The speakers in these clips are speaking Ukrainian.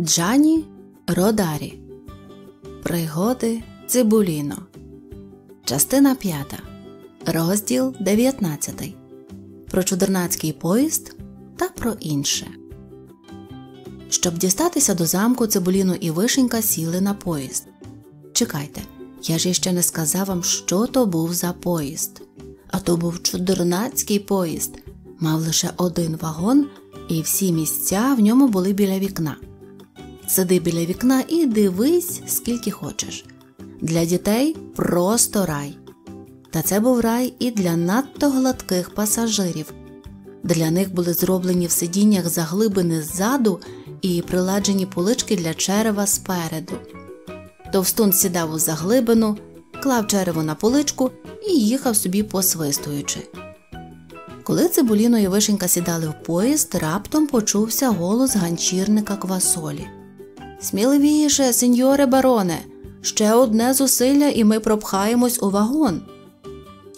Джані Родарі Пригоди Цибуліно. Частина 5. Розділ 19. Про чудернацький поїзд та про інше. Щоб дістатися до замку, Цибуліно і Вишенька сіли на поїзд. Чекайте, я ж іще не сказав вам, що то був за поїзд. А то був чудернацький поїзд. Мав лише один вагон, і всі місця в ньому були біля вікна. Сиди біля вікна і дивись, скільки хочеш. Для дітей просто рай. Та це був рай і для надто гладких пасажирів. Для них були зроблені в сидіннях заглибини ззаду і приладжені полички для черева спереду. Товстун сідав у заглибину, клав черево на поличку і їхав собі посвистуючи. Коли Цибуліно і вишенька сідали в поїзд, раптом почувся голос ганчірника квасолі. Сміливіше, сеньоре бароне, ще одне зусилля, і ми пропхаємось у вагон.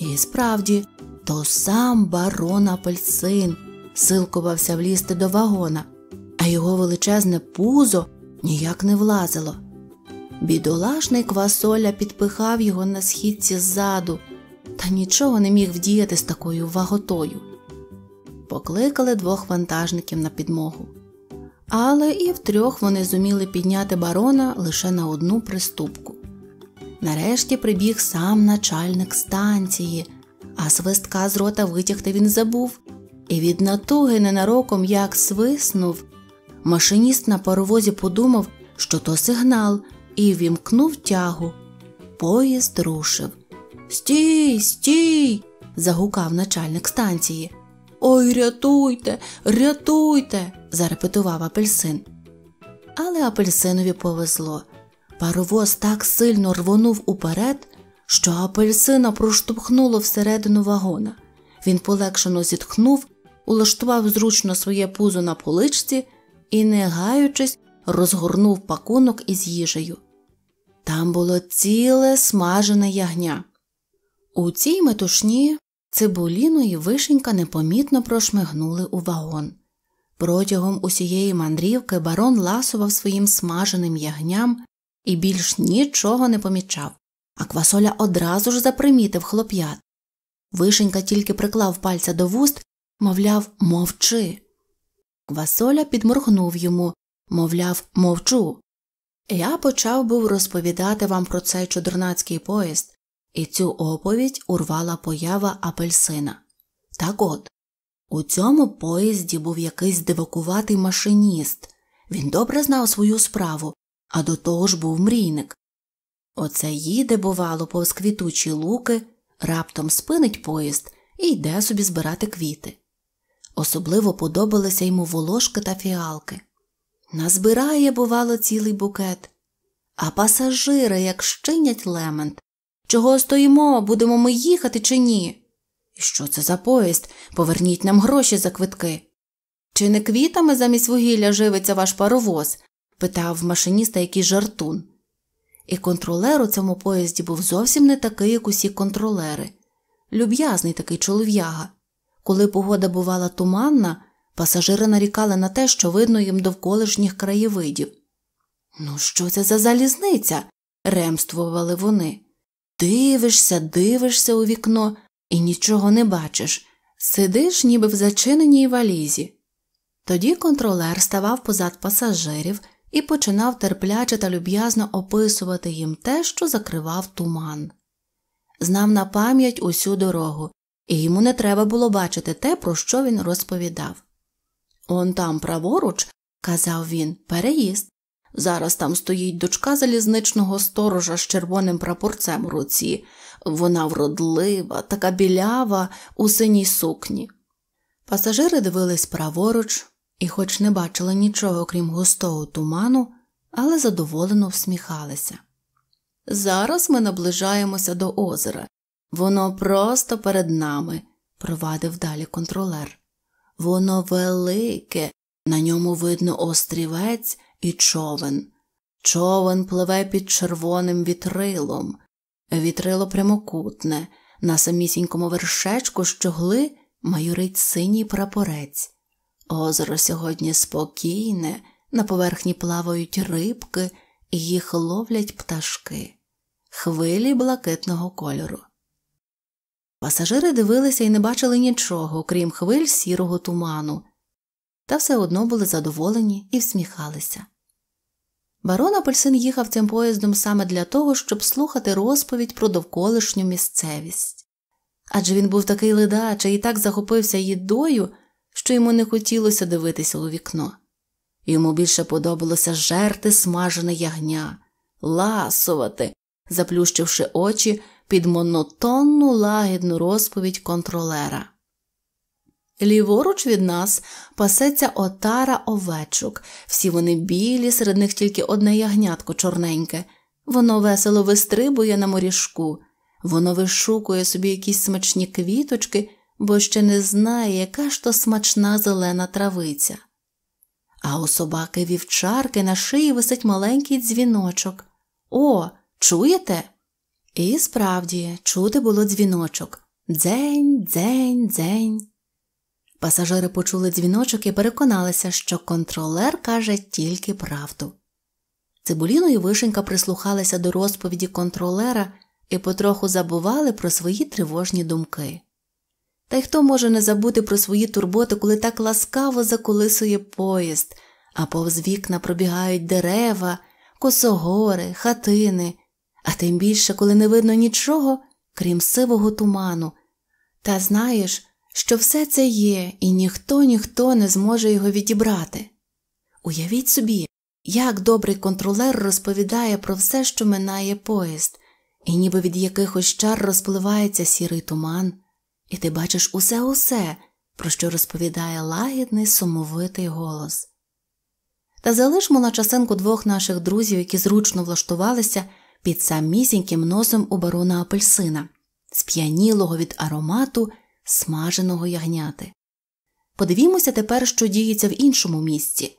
І справді, то сам барон апельсин силкувався влізти до вагона, а його величезне пузо ніяк не влазило. Бідолашний квасоля підпихав його на східці ззаду, та нічого не міг вдіяти з такою ваготою. Покликали двох вантажників на підмогу. Але і втрьох вони зуміли підняти барона лише на одну приступку. Нарешті прибіг сам начальник станції, а свистка з рота витягти він забув, і від натуги ненароком як свиснув. Машиніст на паровозі подумав, що то сигнал, і вімкнув тягу. Поїзд рушив. Стій, стій! загукав начальник станції. Ой, рятуйте, рятуйте, зарепетував апельсин. Але апельсинові повезло. Паровоз так сильно рвонув уперед, що апельсина проштовхнуло всередину вагона. Він полегшено зітхнув, улаштував зручно своє пузо на поличці і, не гаючись, розгорнув пакунок із їжею. Там було ціле смажене ягня. У цій метушні Цибуліно і вишенька непомітно прошмигнули у вагон. Протягом усієї мандрівки барон ласував своїм смаженим ягням і більш нічого не помічав, а квасоля одразу ж запримітив хлоп'ят. Вишенька тільки приклав пальця до вуст, мовляв, мовчи. Квасоля підморгнув йому, мовляв, мовчу. Я почав був розповідати вам про цей чудернацький поїзд. І цю оповідь урвала поява апельсина. Так от, у цьому поїзді був якийсь дивокуватий машиніст. Він добре знав свою справу, а до того ж був мрійник. Оце їде, бувало, повз квітучі луки, раптом спинить поїзд і йде собі збирати квіти. Особливо подобалися йому волошки та фіалки. Назбирає, бувало, цілий букет, а пасажири, як щинять лемент, Чого стоїмо, будемо ми їхати чи ні? І що це за поїзд? Поверніть нам гроші за квитки. Чи не квітами замість вугілля живиться ваш паровоз? питав машиніста якийсь жартун. І контролер у цьому поїзді був зовсім не такий, як усі контролери. Люб'язний такий чолов'яга. Коли погода бувала туманна, пасажири нарікали на те, що видно їм довколишніх краєвидів. Ну, що це за залізниця? ремствували вони. Дивишся, дивишся у вікно і нічого не бачиш, сидиш, ніби в зачиненій валізі. Тоді контролер ставав позад пасажирів і починав терпляче та люб'язно описувати їм те, що закривав туман. Знав на пам'ять усю дорогу, і йому не треба було бачити те, про що він розповідав. Он там праворуч, казав він, переїзд. Зараз там стоїть дочка залізничного сторожа з червоним прапорцем у руці. Вона вродлива, така білява у синій сукні. Пасажири дивились праворуч і, хоч не бачили нічого, крім густого туману, але задоволено всміхалися. Зараз ми наближаємося до озера. Воно просто перед нами, провадив далі контролер. Воно велике, на ньому видно острівець і човен. Човен пливе під червоним вітрилом, вітрило прямокутне, на самісінькому вершечку щогли майорить синій прапорець. Озеро сьогодні спокійне, на поверхні плавають рибки, їх ловлять пташки, хвилі блакитного кольору. Пасажири дивилися і не бачили нічого, крім хвиль сірого туману, та все одно були задоволені і всміхалися. Барон Апельсин їхав цим поїздом саме для того, щоб слухати розповідь про довколишню місцевість. Адже він був такий ледачий і так захопився їдою, що йому не хотілося дивитися у вікно. Йому більше подобалося жерти смажене ягня, ласувати, заплющивши очі під монотонну лагідну розповідь контролера. Ліворуч від нас пасеться отара овечок. Всі вони білі, серед них тільки одне ягнятко чорненьке. Воно весело вистрибує на морішку, воно вишукує собі якісь смачні квіточки, бо ще не знає, яка ж то смачна зелена травиця. А у собаки вівчарки на шиї висить маленький дзвіночок. О, чуєте? І справді, чути було дзвіночок. Дзень, дзень, дзень. Пасажири почули дзвіночок і переконалися, що контролер каже тільки правду. Цибуліно і вишенька прислухалися до розповіді контролера і потроху забували про свої тривожні думки. Та й хто може не забути про свої турботи, коли так ласкаво заколисує поїзд, а повз вікна пробігають дерева, косогори, хатини, а тим більше, коли не видно нічого, крім сивого туману. Та знаєш, що все це є, і ніхто ніхто не зможе його відібрати. Уявіть собі, як добрий контролер розповідає про все, що минає поїзд, і ніби від якихось чар розпливається сірий туман, і ти бачиш усе усе, про що розповідає лагідний сумовитий голос. Та залишмо на часинку двох наших друзів, які зручно влаштувалися під самісіньким носом у барона апельсина, сп'янілого від аромату смаженого ягняти. Подивімося тепер, що діється в іншому місці.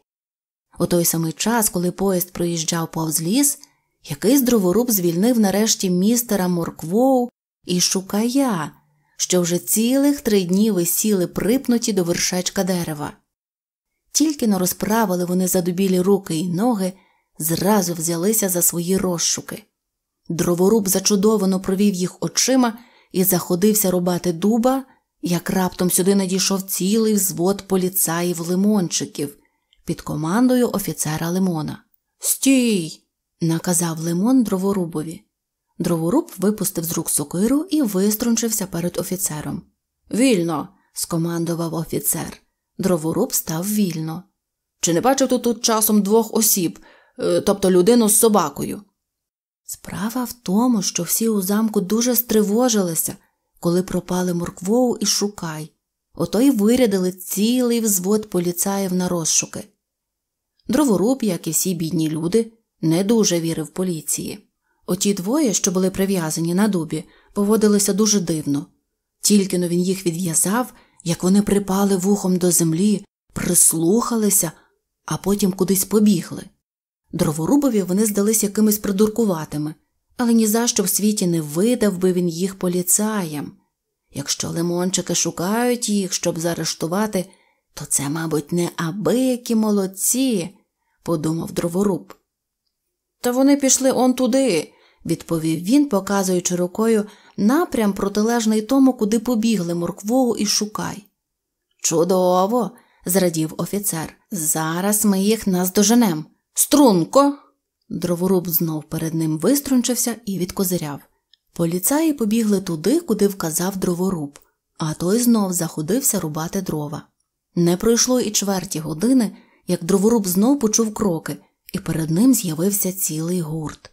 У той самий час, коли поїзд проїжджав повз ліс, якийсь дроворуб звільнив нарешті містера Морквоу і шукая, що вже цілих три дні висіли припнуті до вершечка дерева. Тільки но розправили вони задубілі руки і ноги, зразу взялися за свої розшуки. Дроворуб зачудовано провів їх очима і заходився рубати дуба, як раптом сюди надійшов цілий взвод поліцаїв лимончиків під командою офіцера Лимона. Стій! наказав Лимон дроворубові. Дроворуб випустив з рук сокиру і виструнчився перед офіцером. Вільно! скомандував офіцер. Дроворуб став вільно. Чи не бачив тут, тут часом двох осіб, е, тобто людину з собакою? Справа в тому, що всі у замку дуже стривожилися, коли пропали морквоу і шукай. Ото й вирядили цілий взвод поліцаїв на розшуки. Дроворуб, як і всі бідні люди, не дуже вірив поліції. Оті двоє, що були прив'язані на дубі, поводилися дуже дивно. Тільки но він їх відв'язав, як вони припали вухом до землі, прислухалися, а потім кудись побігли. Дроворубові вони здались якимись придуркуватими, але ні за що в світі не видав би він їх поліцаям. Якщо лимончики шукають їх, щоб заарештувати, то це, мабуть, не абиякі молодці, подумав дроворуб. Та вони пішли он туди, відповів він, показуючи рукою напрям протилежний тому, куди побігли морквогу і шукай. Чудово, зрадів офіцер. Зараз ми їх наздоженем. Струнко. Дроворуб знов перед ним виструнчився і відкозиряв. Поліцаї побігли туди, куди вказав дроворуб, а той знов заходився рубати дрова. Не пройшло і чверті години, як дроворуб знов почув кроки, і перед ним з'явився цілий гурт.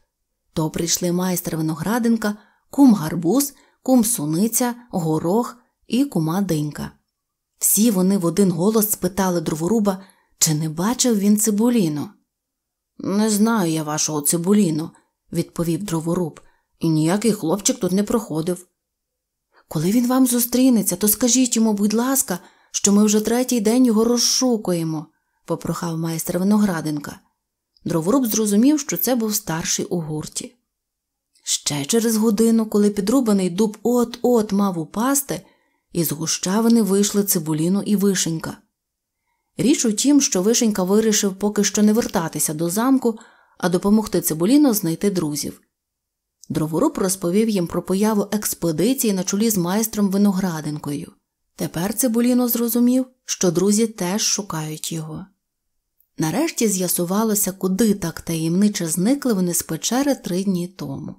То прийшли майстер виноградинка, кум гарбуз, кум суниця, горох і кума динька. Всі вони в один голос спитали дроворуба, чи не бачив він цибуліну. Не знаю я вашого цибуліну, відповів дроворуб. І ніякий хлопчик тут не проходив. Коли він вам зустрінеться, то скажіть йому, будь ласка, що ми вже третій день його розшукуємо, попрохав майстер виноградинка. Дроворуб зрозумів, що це був старший у гурті. Ще через годину, коли підрубаний дуб от-от мав упасти, із гущавини вийшли цибуліну і вишенька. Річ у тім, що Вишенька вирішив поки що не вертатися до замку, а допомогти цибуліну знайти друзів. Дроворуб розповів їм про появу експедиції на чолі з майстром виноградинкою. Тепер Цибуліно зрозумів, що друзі теж шукають його. Нарешті з'ясувалося, куди так таємниче зникли вони з печери три дні тому.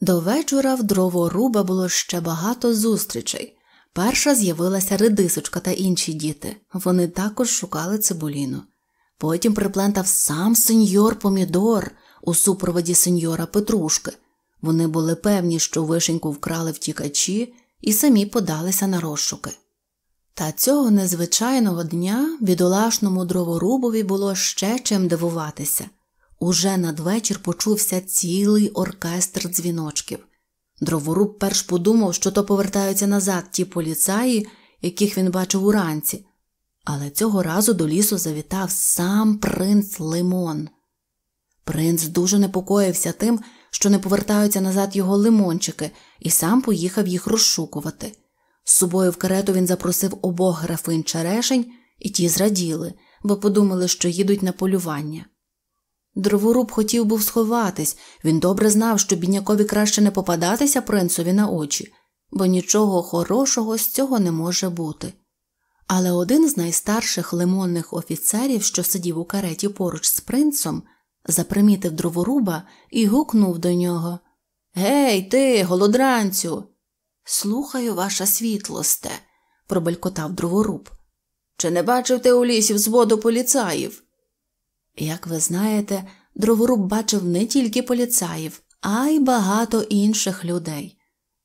До вечора в дроворуба було ще багато зустрічей. Перша з'явилася редисочка та інші діти. Вони також шукали цибуліну. Потім приплентав сам сеньор Помідор у супроводі сеньора Петрушки, вони були певні, що вишеньку вкрали втікачі і самі подалися на розшуки. Та цього незвичайного дня бідолашному дроворубові було ще чим дивуватися. Уже надвечір почувся цілий оркестр дзвіночків. Дроворуб перш подумав, що то повертаються назад ті поліцаї, яких він бачив уранці, але цього разу до лісу завітав сам принц Лимон. Принц дуже непокоївся тим, що не повертаються назад його лимончики, і сам поїхав їх розшукувати. З собою в карету він запросив обох графин черешень, і ті зраділи, бо подумали, що їдуть на полювання. Дроворуб хотів був сховатись, він добре знав, що біднякові краще не попадатися принцові на очі, бо нічого хорошого з цього не може бути. Але один з найстарших лимонних офіцерів, що сидів у кареті поруч з принцом, запримітив дроворуба і гукнув до нього Гей, ти, голодранцю. Слухаю, ваша світлосте, пробелькотав дроворуб. Чи не бачив ти у лісі взводу поліцаїв? Як ви знаєте, дроворуб бачив не тільки поліцаїв, а й багато інших людей.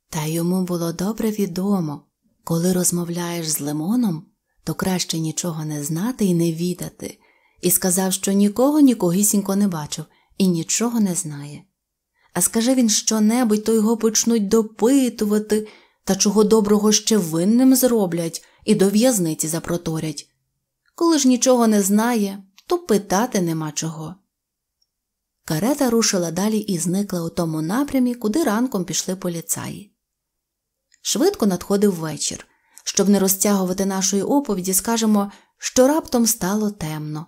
Та йому було добре відомо коли розмовляєш з лимоном, то краще нічого не знати і не відати, і сказав, що нікого нікогісінько не бачив і нічого не знає. А скаже він що небудь, то його почнуть допитувати та чого доброго ще винним зроблять і до в'язниці запроторять. Коли ж нічого не знає, то питати нема чого. Карета рушила далі і зникла у тому напрямі, куди ранком пішли поліцаї. Швидко надходив вечір. Щоб не розтягувати нашої оповіді, скажемо, що раптом стало темно,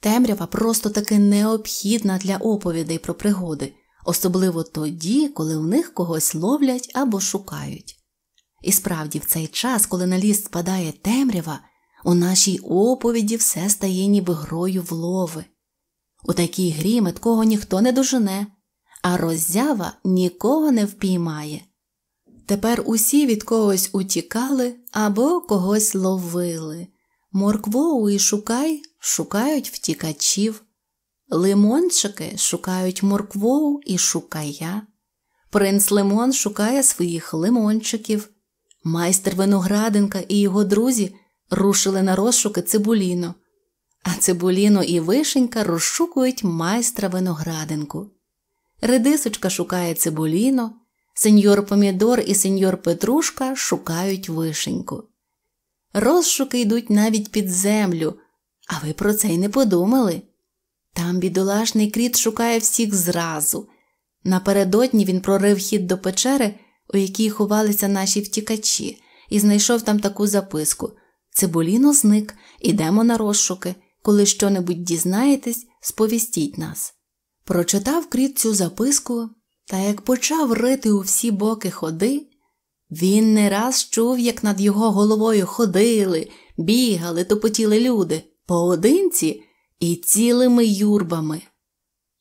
Темрява просто таки необхідна для оповідей про пригоди, особливо тоді, коли у них когось ловлять або шукають. І справді, в цей час, коли на ліс спадає темрява, у нашій оповіді все стає ніби грою в лови. У такій грі меткого ніхто не дожене, а роззява нікого не впіймає. Тепер усі від когось утікали або когось ловили. моркво і шукай шукають втікачів, лимончики шукають морквоу і шукая. Принц Лимон шукає своїх лимончиків. Майстер Виноградинка і його друзі рушили на розшуки цибуліно, а цибуліно і вишенька розшукують майстра виноградинку. Редисочка шукає цибуліно, сеньор Помідор і сеньор Петрушка шукають вишеньку. Розшуки йдуть навіть під землю, а ви про це й не подумали? Там бідолашний кріт шукає всіх зразу. Напередодні він прорив хід до печери, у якій ховалися наші втікачі, і знайшов там таку записку Цибуліно зник, ідемо на розшуки. Коли що-небудь дізнаєтесь, сповістіть нас. Прочитав кріт цю записку, та як почав рити у всі боки ходи, він не раз чув, як над його головою ходили, бігали, топотіли люди поодинці і цілими юрбами.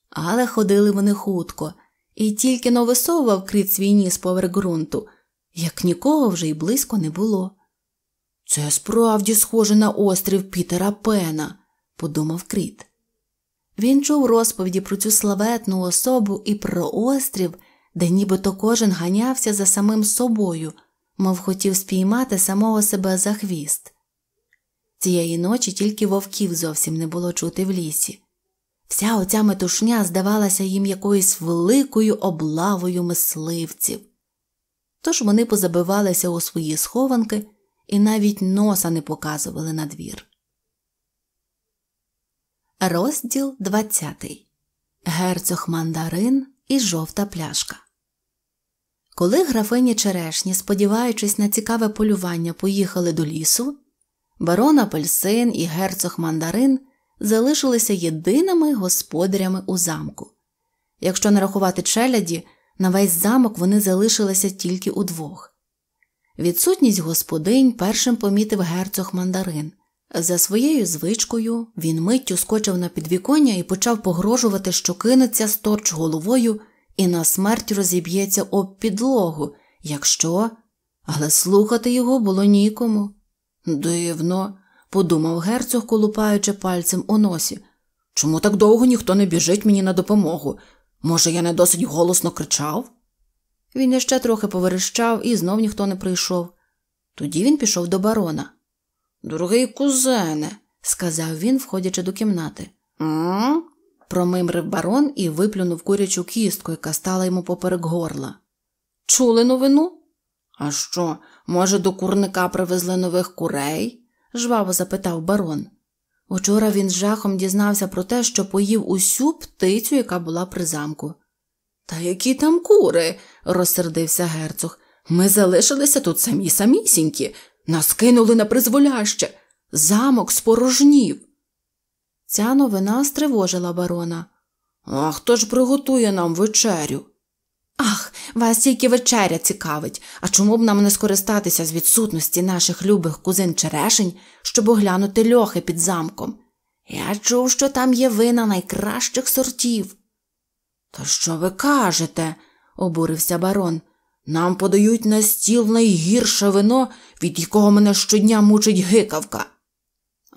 Але ходили вони хутко, і тільки но висовував крит свій ніс поверх ґрунту, як нікого вже й близько не було. Це справді схоже на острів Пітера Пена, подумав кріт. Він чув розповіді про цю славетну особу і про острів, де нібито кожен ганявся за самим собою, мов хотів спіймати самого себе за хвіст. Цієї ночі тільки вовків зовсім не було чути в лісі. Вся оця метушня здавалася їм якоюсь великою облавою мисливців. Тож вони позабивалися у свої схованки і навіть носа не показували на двір. Розділ 20. Герцог Мандарин і жовта пляшка. Коли графині черешні, сподіваючись на цікаве полювання, поїхали до лісу, Барон Апельсин і герцог мандарин залишилися єдиними господарями у замку. Якщо не рахувати челяді, на весь замок вони залишилися тільки удвох. Відсутність господинь першим помітив герцог мандарин. За своєю звичкою він миттю скочив на підвіконня і почав погрожувати, що кинеться сторч головою і на смерть розіб'ється об підлогу, якщо. Але слухати його було нікому. Дивно, подумав герцог, колупаючи пальцем у носі. Чому так довго ніхто не біжить мені на допомогу? Може, я не досить голосно кричав? Він іще трохи поверещав і знов ніхто не прийшов. Тоді він пішов до барона. Дорогий кузене, сказав він, входячи до кімнати. м промимрив барон і виплюнув курячу кістку, яка стала йому поперек горла. Чули новину? А що, може, до курника привезли нових курей? жваво запитав барон. Учора він з жахом дізнався про те, що поїв усю птицю, яка була при замку. Та які там кури, розсердився герцог. Ми залишилися тут самі самісінькі, нас кинули на призволяще, замок спорожнів. Ця новина стривожила барона. А хто ж приготує нам вечерю? Ах, вас тільки вечеря цікавить, а чому б нам не скористатися з відсутності наших любих кузин черешень, щоб оглянути льохи під замком? Я чув, що там є вина найкращих сортів. То що ви кажете? обурився барон. Нам подають на стіл найгірше вино, від якого мене щодня мучить гикавка.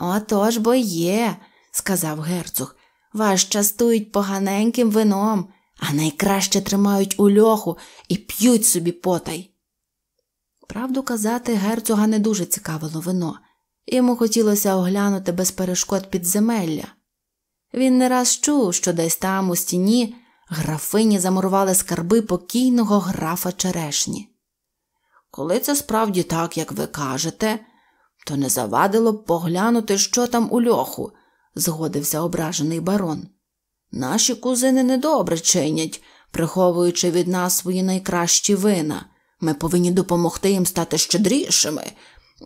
Отож бо є, сказав герцог. Вас частують поганеньким вином а найкраще тримають у льоху і п'ють собі потай. Правду казати, герцога не дуже цікавило вино, йому хотілося оглянути без перешкод підземелля. Він не раз чув, що десь там, у стіні, графині замурували скарби покійного графа черешні. Коли це справді так, як ви кажете, то не завадило б поглянути, що там у льоху, згодився ображений барон. Наші кузини недобре чинять, приховуючи від нас свої найкращі вина. Ми повинні допомогти їм стати щедрішими.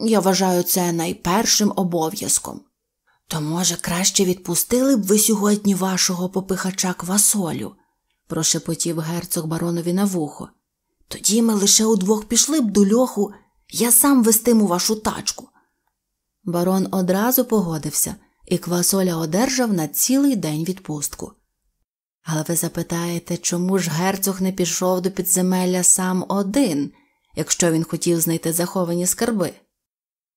Я вважаю це найпершим обов'язком. То, може, краще відпустили б ви сьогодні вашого попихача квасолю, прошепотів герцог баронові на вухо. Тоді ми лише удвох пішли б до льоху, я сам вестиму вашу тачку. Барон одразу погодився, і Квасоля одержав на цілий день відпустку. Але ви запитаєте, чому ж герцог не пішов до підземелля сам один, якщо він хотів знайти заховані скарби?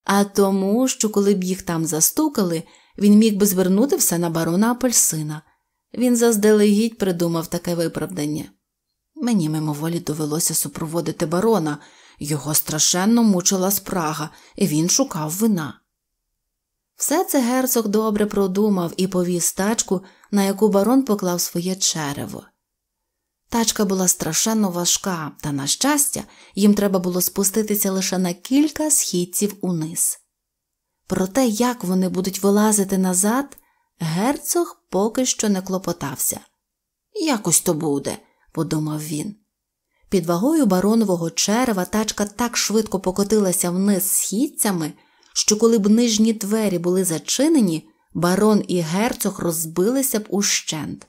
А тому, що коли б їх там застукали, він міг би звернути все на барона апельсина. Він заздалегідь придумав таке виправдання. Мені мимоволі довелося супроводити барона, його страшенно мучила спрага, і він шукав вина. Все це герцог добре продумав і повіз тачку, на яку барон поклав своє черево. Тачка була страшенно важка, та, на щастя, їм треба було спуститися лише на кілька східців униз. Про те, як вони будуть вилазити назад, герцог поки що не клопотався. Якось то буде, подумав він. Під вагою баронового черева тачка так швидко покотилася вниз східцями що коли б нижні двері були зачинені, барон і герцог розбилися б ущент.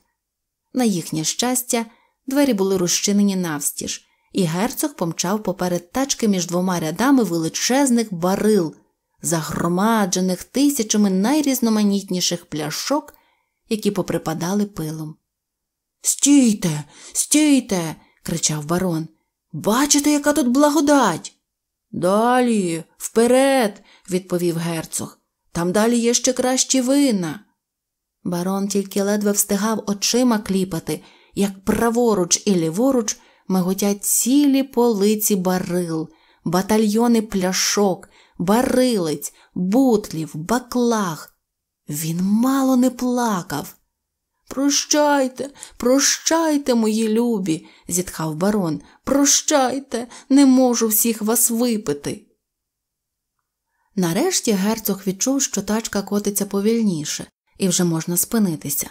На їхнє щастя, двері були розчинені навстіж, і герцог помчав поперед тачки між двома рядами величезних барил, загромаджених тисячами найрізноманітніших пляшок, які поприпадали пилом. Стійте, стійте. кричав барон. Бачите, яка тут благодать. Далі, вперед, відповів герцог. Там далі є ще кращі вина. Барон тільки ледве встигав очима кліпати, як праворуч і ліворуч миготять цілі полиці барил, батальйони пляшок, барилиць, бутлів, баклах. Він мало не плакав. Прощайте, прощайте, мої любі, зітхав барон. Прощайте, не можу всіх вас випити. Нарешті герцог відчув, що тачка котиться повільніше, і вже можна спинитися.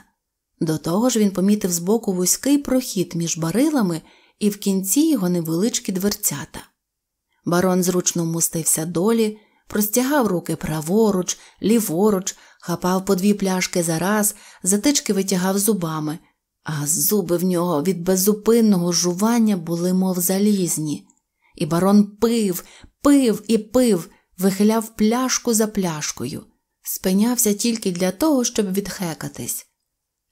До того ж він помітив збоку вузький прохід між барилами і в кінці його невеличкі дверцята. Барон зручно мустився долі, простягав руки праворуч, ліворуч, хапав по дві пляшки за раз, затички витягав зубами, а зуби в нього від беззупинного жування були, мов залізні. І барон пив, пив і пив, вихиляв пляшку за пляшкою, спинявся тільки для того, щоб відхекатись.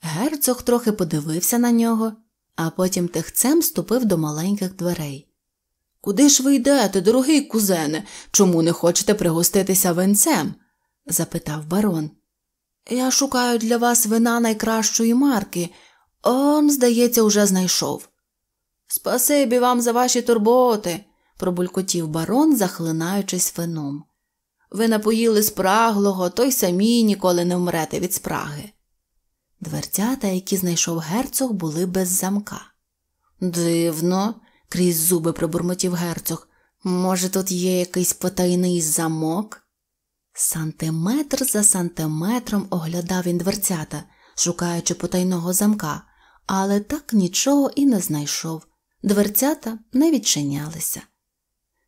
Герцог трохи подивився на нього, а потім тихцем ступив до маленьких дверей. Куди ж ви йдете, дорогий кузене? Чому не хочете пригоститися венцем? запитав барон. Я шукаю для вас вина найкращої марки. Он, здається, уже знайшов. Спасибі вам за ваші турботи, пробулькотів барон, захлинаючись вином. Ви напоїли спраглого, то й самі ніколи не вмрете від спраги. Дверцята, які знайшов герцог, були без замка. Дивно, крізь зуби пробурмотів герцог. Може, тут є якийсь потайний замок? Сантиметр за сантиметром оглядав він дверцята, шукаючи потайного замка, але так нічого і не знайшов. Дверцята не відчинялися.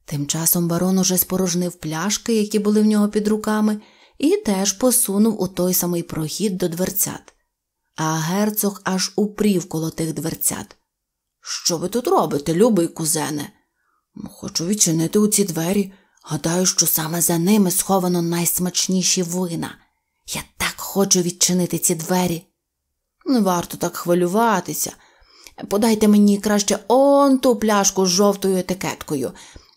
Тим часом барон уже спорожнив пляшки, які були в нього під руками, і теж посунув у той самий прохід до дверцят. А герцог аж упрів коло тих дверцят. Що ви тут робите, любий кузене? Хочу відчинити у ці двері. Гадаю, що саме за ними сховано найсмачніші вина. Я так хочу відчинити ці двері. Не варто так хвилюватися. Подайте мені краще он ту пляшку з жовтою етикеткою.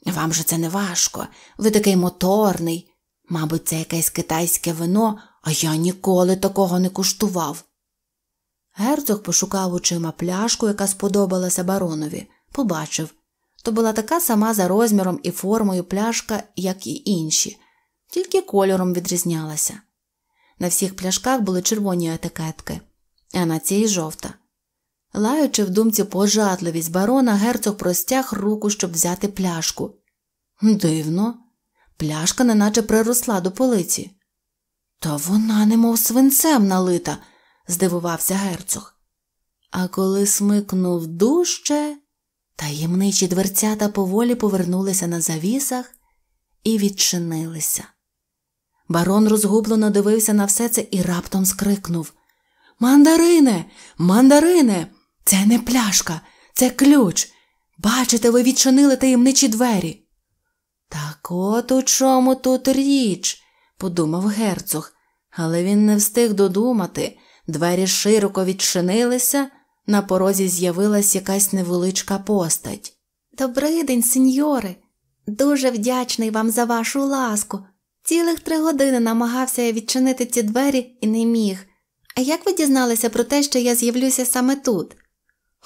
Вам же це не важко. Ви такий моторний. Мабуть, це якесь китайське вино, а я ніколи такого не куштував. Герцог пошукав очима пляшку, яка сподобалася баронові, побачив то була така сама за розміром і формою пляшка, як і інші, тільки кольором відрізнялася. На всіх пляшках були червоні етикетки, а на цій жовта. Лаючи в думці пожатливість барона, герцог простяг руку, щоб взяти пляшку. Дивно, пляшка неначе приросла до полиці. Та вона, немов свинцем налита, здивувався герцог. А коли смикнув дужче, Таємничі дверцята поволі повернулися на завісах і відчинилися. Барон розгублено дивився на все це і раптом скрикнув Мандарине, мандарине, це не пляшка, це ключ. Бачите, ви відчинили таємничі двері. Так от у чому тут річ, подумав герцог, але він не встиг додумати. Двері широко відчинилися. На порозі з'явилась якась невеличка постать. «Добрий день, сеньори. Дуже вдячний вам за вашу ласку. Цілих три години намагався я відчинити ці двері і не міг. А як ви дізналися про те, що я з'явлюся саме тут?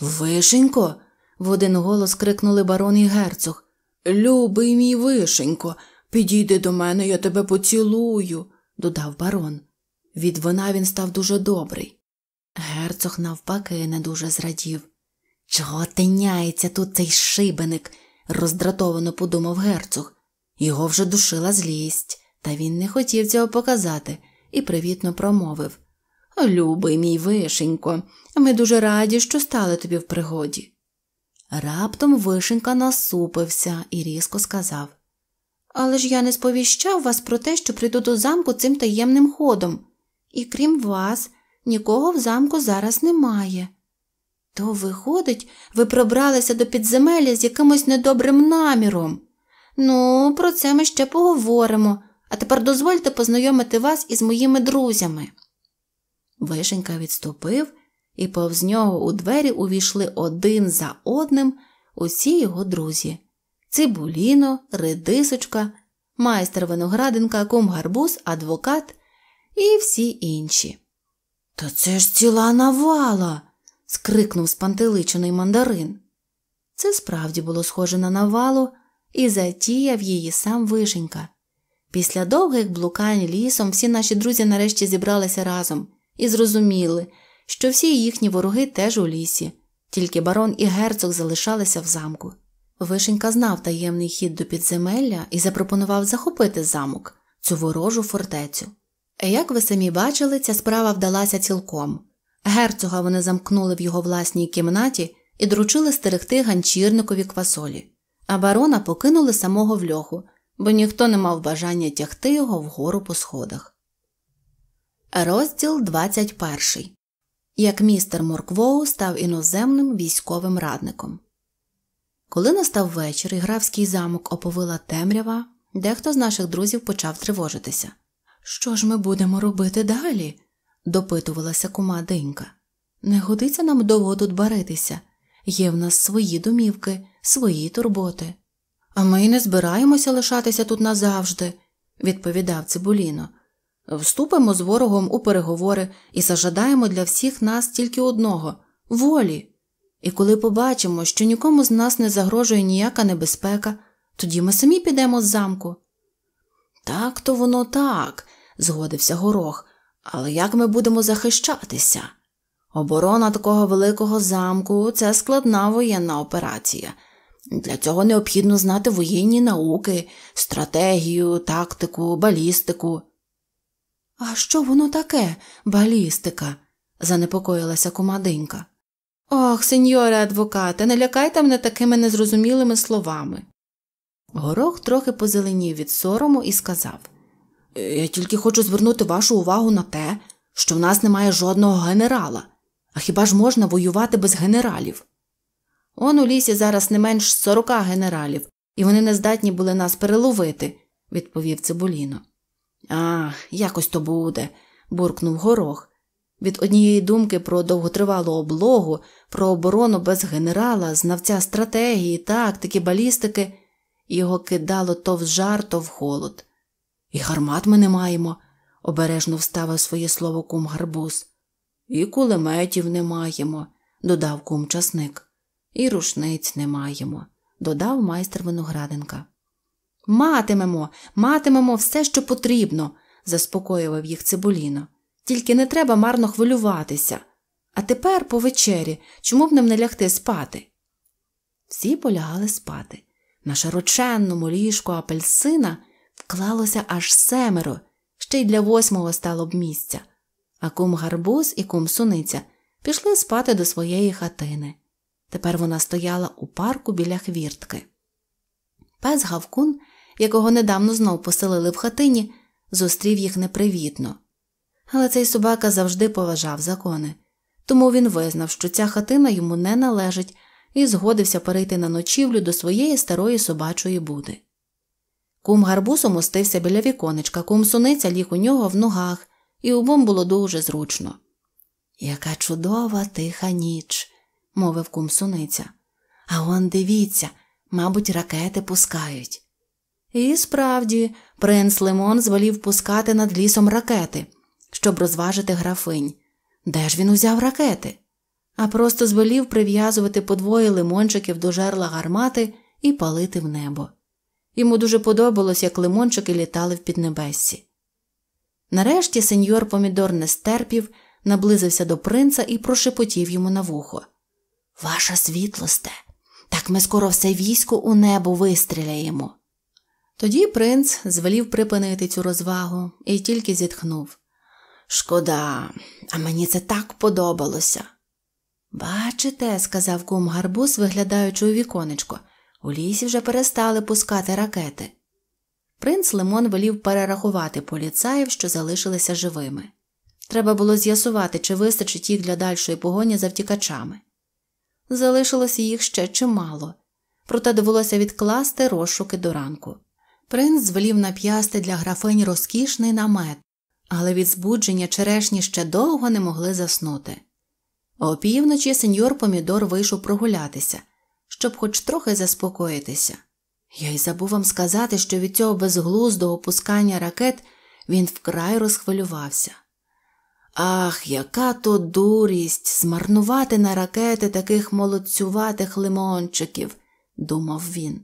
Вишенько. в один голос крикнули барон і герцог. Любий мій вишенько, підійди до мене, я тебе поцілую, додав барон. Від вона він став дуже добрий. Герцог, навпаки, не дуже зрадів. Чого тиняється тут цей шибеник? роздратовано подумав герцог. Його вже душила злість, та він не хотів цього показати і привітно промовив Любий мій вишенько, ми дуже раді, що стали тобі в пригоді. Раптом вишенька насупився і різко сказав Але ж я не сповіщав вас про те, що прийду до замку цим таємним ходом, і крім вас, нікого в замку зараз немає. То, виходить, ви пробралися до підземелля з якимось недобрим наміром. Ну, про це ми ще поговоримо, а тепер дозвольте познайомити вас із моїми друзями. Вишенька відступив, і повз нього у двері увійшли один за одним усі його друзі цибуліно, редисочка, майстер виноградинка, кум гарбуз, адвокат і всі інші. Та це ж ціла навала. скрикнув спантеличений мандарин. Це справді було схоже на навалу і затіяв її сам вишенька. Після довгих блукань лісом всі наші друзі нарешті зібралися разом і зрозуміли, що всі їхні вороги теж у лісі, тільки барон і герцог залишалися в замку. Вишенька знав таємний хід до підземелля і запропонував захопити замок, цю ворожу фортецю. Як ви самі бачили, ця справа вдалася цілком. Герцога вони замкнули в його власній кімнаті і доручили стерегти ганчірникові квасолі, а барона покинули самого в льоху, бо ніхто не мав бажання тягти його вгору по сходах. Розділ 21. Як містер Морквоу став іноземним військовим радником. Коли настав вечір і графський замок оповила темрява, дехто з наших друзів почав тривожитися. Що ж ми будемо робити далі? допитувалася кума Денька. Не годиться нам довго тут баритися. Є в нас свої домівки, свої турботи. А ми й не збираємося лишатися тут назавжди, відповідав Цибуліно. Вступимо з ворогом у переговори і зажадаємо для всіх нас тільки одного волі. І коли побачимо, що нікому з нас не загрожує ніяка небезпека, тоді ми самі підемо з замку. Так то воно так, згодився горох, але як ми будемо захищатися? Оборона такого великого замку це складна воєнна операція. Для цього необхідно знати воєнні науки, стратегію, тактику, балістику. А що воно таке, балістика? занепокоїлася комадинька. Ох, сеньоре адвокате, не лякайте мене такими незрозумілими словами. Горох трохи позеленів від сорому і сказав Е, я тільки хочу звернути вашу увагу на те, що в нас немає жодного генерала, а хіба ж можна воювати без генералів? Он у лісі зараз не менш сорока генералів, і вони не здатні були нас переловити, відповів Цибуліно. Ах, якось то буде, буркнув горох. Від однієї думки про довготривалу облогу, про оборону без генерала, знавця стратегії, тактики, балістики, його кидало то в жар, то в холод. І гармат ми не маємо, обережно вставив своє слово кум гарбуз. І кулеметів не маємо, додав кум часник. І рушниць не маємо, додав майстер виноградинка. Матимемо, матимемо все, що потрібно, заспокоював їх цибуліно. Тільки не треба марно хвилюватися. А тепер, по вечері, чому б нам не лягти спати? Всі полягали спати. На широченному ліжку апельсина Вклалося аж семеро, ще й для восьмого стало б місця. А кум гарбуз і кум суниця пішли спати до своєї хатини. Тепер вона стояла у парку біля хвіртки. Пес Гавкун, якого недавно знов поселили в хатині, зустрів їх непривітно. Але цей собака завжди поважав закони, тому він визнав, що ця хатина йому не належить, і згодився перейти на ночівлю до своєї старої собачої буди. Кум гарбуз умостився біля віконечка, кум суниця ліг у нього в ногах, і обом було дуже зручно. Яка чудова тиха ніч, мовив кум суниця. А он дивіться, мабуть, ракети пускають. І справді, принц Лимон звелів пускати над лісом ракети, щоб розважити графинь. Де ж він узяв ракети? А просто звелів прив'язувати подвоє лимончиків до жерла гармати і палити в небо. Йому дуже подобалось, як лимончики літали в піднебесі. Нарешті сеньор Помідор не стерпів, наблизився до принца і прошепотів йому на вухо Ваша світлосте, так ми скоро все військо у небо вистріляємо. Тоді принц звелів припинити цю розвагу і тільки зітхнув. Шкода, а мені це так подобалося. Бачите, сказав кум гарбуз, виглядаючи у віконечко. У лісі вже перестали пускати ракети. Принц Лимон велів перерахувати поліцаїв, що залишилися живими. Треба було з'ясувати, чи вистачить їх для дальшої погоні за втікачами. Залишилося їх ще чимало, проте довелося відкласти розшуки до ранку. Принц звелів нап'ясти для графині розкішний намет, але від збудження черешні ще довго не могли заснути. Опівночі сеньор Помідор вийшов прогулятися щоб хоч трохи заспокоїтися. Я й забув вам сказати, що від цього безглуздого опускання ракет він вкрай розхвилювався. Ах, яка то дурість змарнувати на ракети таких молодцюватих лимончиків, думав він.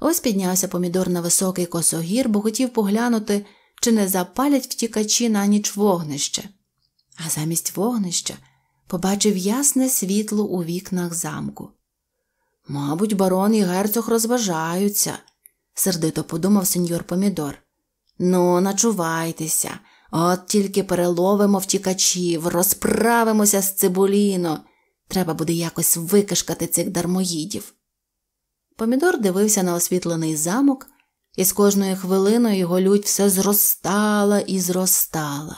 Ось піднявся помідор на високий косогір, бо хотів поглянути, чи не запалять втікачі на ніч вогнище. А замість вогнища побачив ясне світло у вікнах замку. Мабуть, барон і герцог розважаються, сердито подумав сеньор Помідор. Ну, начувайтеся, от тільки переловимо втікачів, розправимося з цибуліно. Треба буде якось викишкати цих дармоїдів. Помідор дивився на освітлений замок, і з кожною хвилиною його лють все зростала і зростала.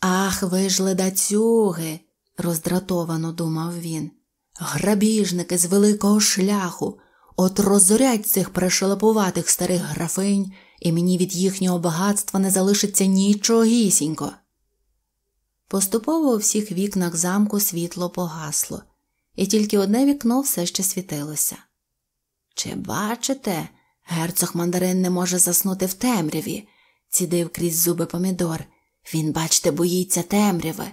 Ах, ви ж ледацюги, роздратовано думав він. Грабіжники з великого шляху от розорять цих пришелепуватих старих графинь, і мені від їхнього багатства не залишиться нічогісінько. Поступово у всіх вікнах замку світло погасло, і тільки одне вікно все ще світилося. Чи бачите, герцог мандарин не може заснути в темряві, цідив крізь зуби помідор. Він, бачите, боїться темряви.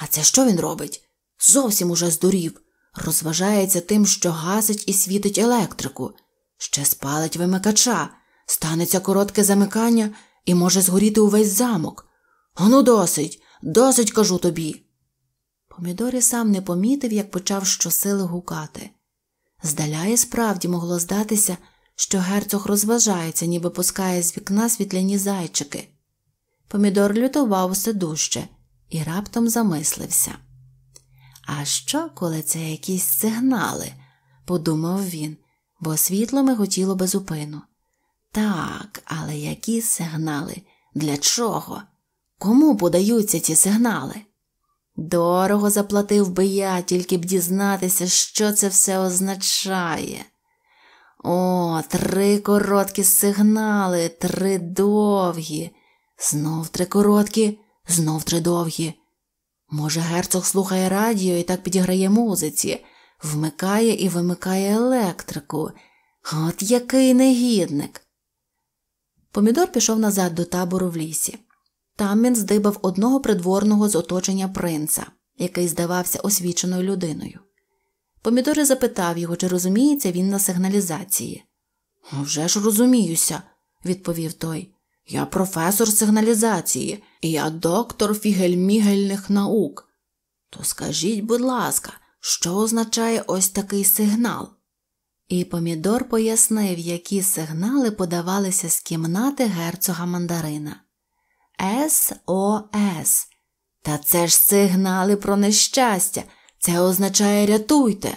А це що він робить? Зовсім уже здурів розважається тим, що гасить і світить електрику, ще спалить вимикача, станеться коротке замикання і може згоріти увесь замок. Ану, досить, досить кажу тобі. Помідорі сам не помітив, як почав щосили гукати. Здаля справді могло здатися, що герцог розважається, ніби пускає з вікна світляні зайчики. Помідор лютував усе дужче і раптом замислився. А що, коли це якісь сигнали? подумав він, бо світло миготіло безупину. Так, але які сигнали? Для чого? Кому подаються ці сигнали? Дорого заплатив би я, тільки б дізнатися, що це все означає. О, три короткі сигнали, три довгі, знов три короткі, знов три довгі. Може, герцог слухає радіо і так підіграє музиці, вмикає і вимикає електрику. От який негідник. Помідор пішов назад до табору в лісі. Там він здибав одного придворного з оточення принца, який здавався освіченою людиною. Помідор запитав його, чи розуміється він на сигналізації. «Вже ж розуміюся, відповів той. Я професор сигналізації, і я доктор фігельмігельних наук. То скажіть, будь ласка, що означає ось такий сигнал? І Помідор пояснив, які сигнали подавалися з кімнати герцога мандарина. СОС. Та це ж сигнали про нещастя. Це означає рятуйте.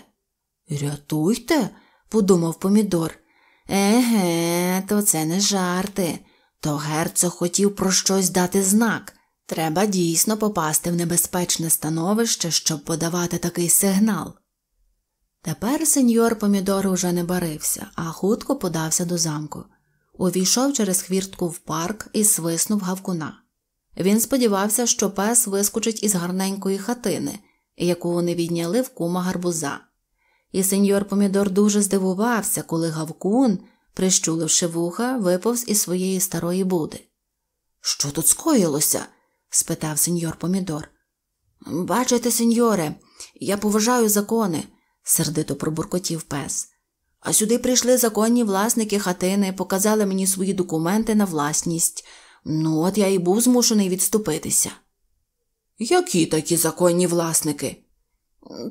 Рятуйте? подумав Помідор. Еге, то це не жарти то герцог хотів про щось дати знак. Треба дійсно попасти в небезпечне становище, щоб подавати такий сигнал. Тепер сеньор Помідор уже не барився, а хутко подався до замку. Увійшов через хвіртку в парк і свиснув гавкуна. Він сподівався, що пес вискочить із гарненької хатини, яку вони відняли в кума гарбуза. І сеньор Помідор дуже здивувався, коли гавкун прищуливши вуха, виповз із своєї старої буди. Що тут скоїлося? спитав сеньор Помідор. Бачите, сеньоре, я поважаю закони, сердито пробуркотів пес. А сюди прийшли законні власники хатини, показали мені свої документи на власність. Ну, от я і був змушений відступитися. Які такі законні власники?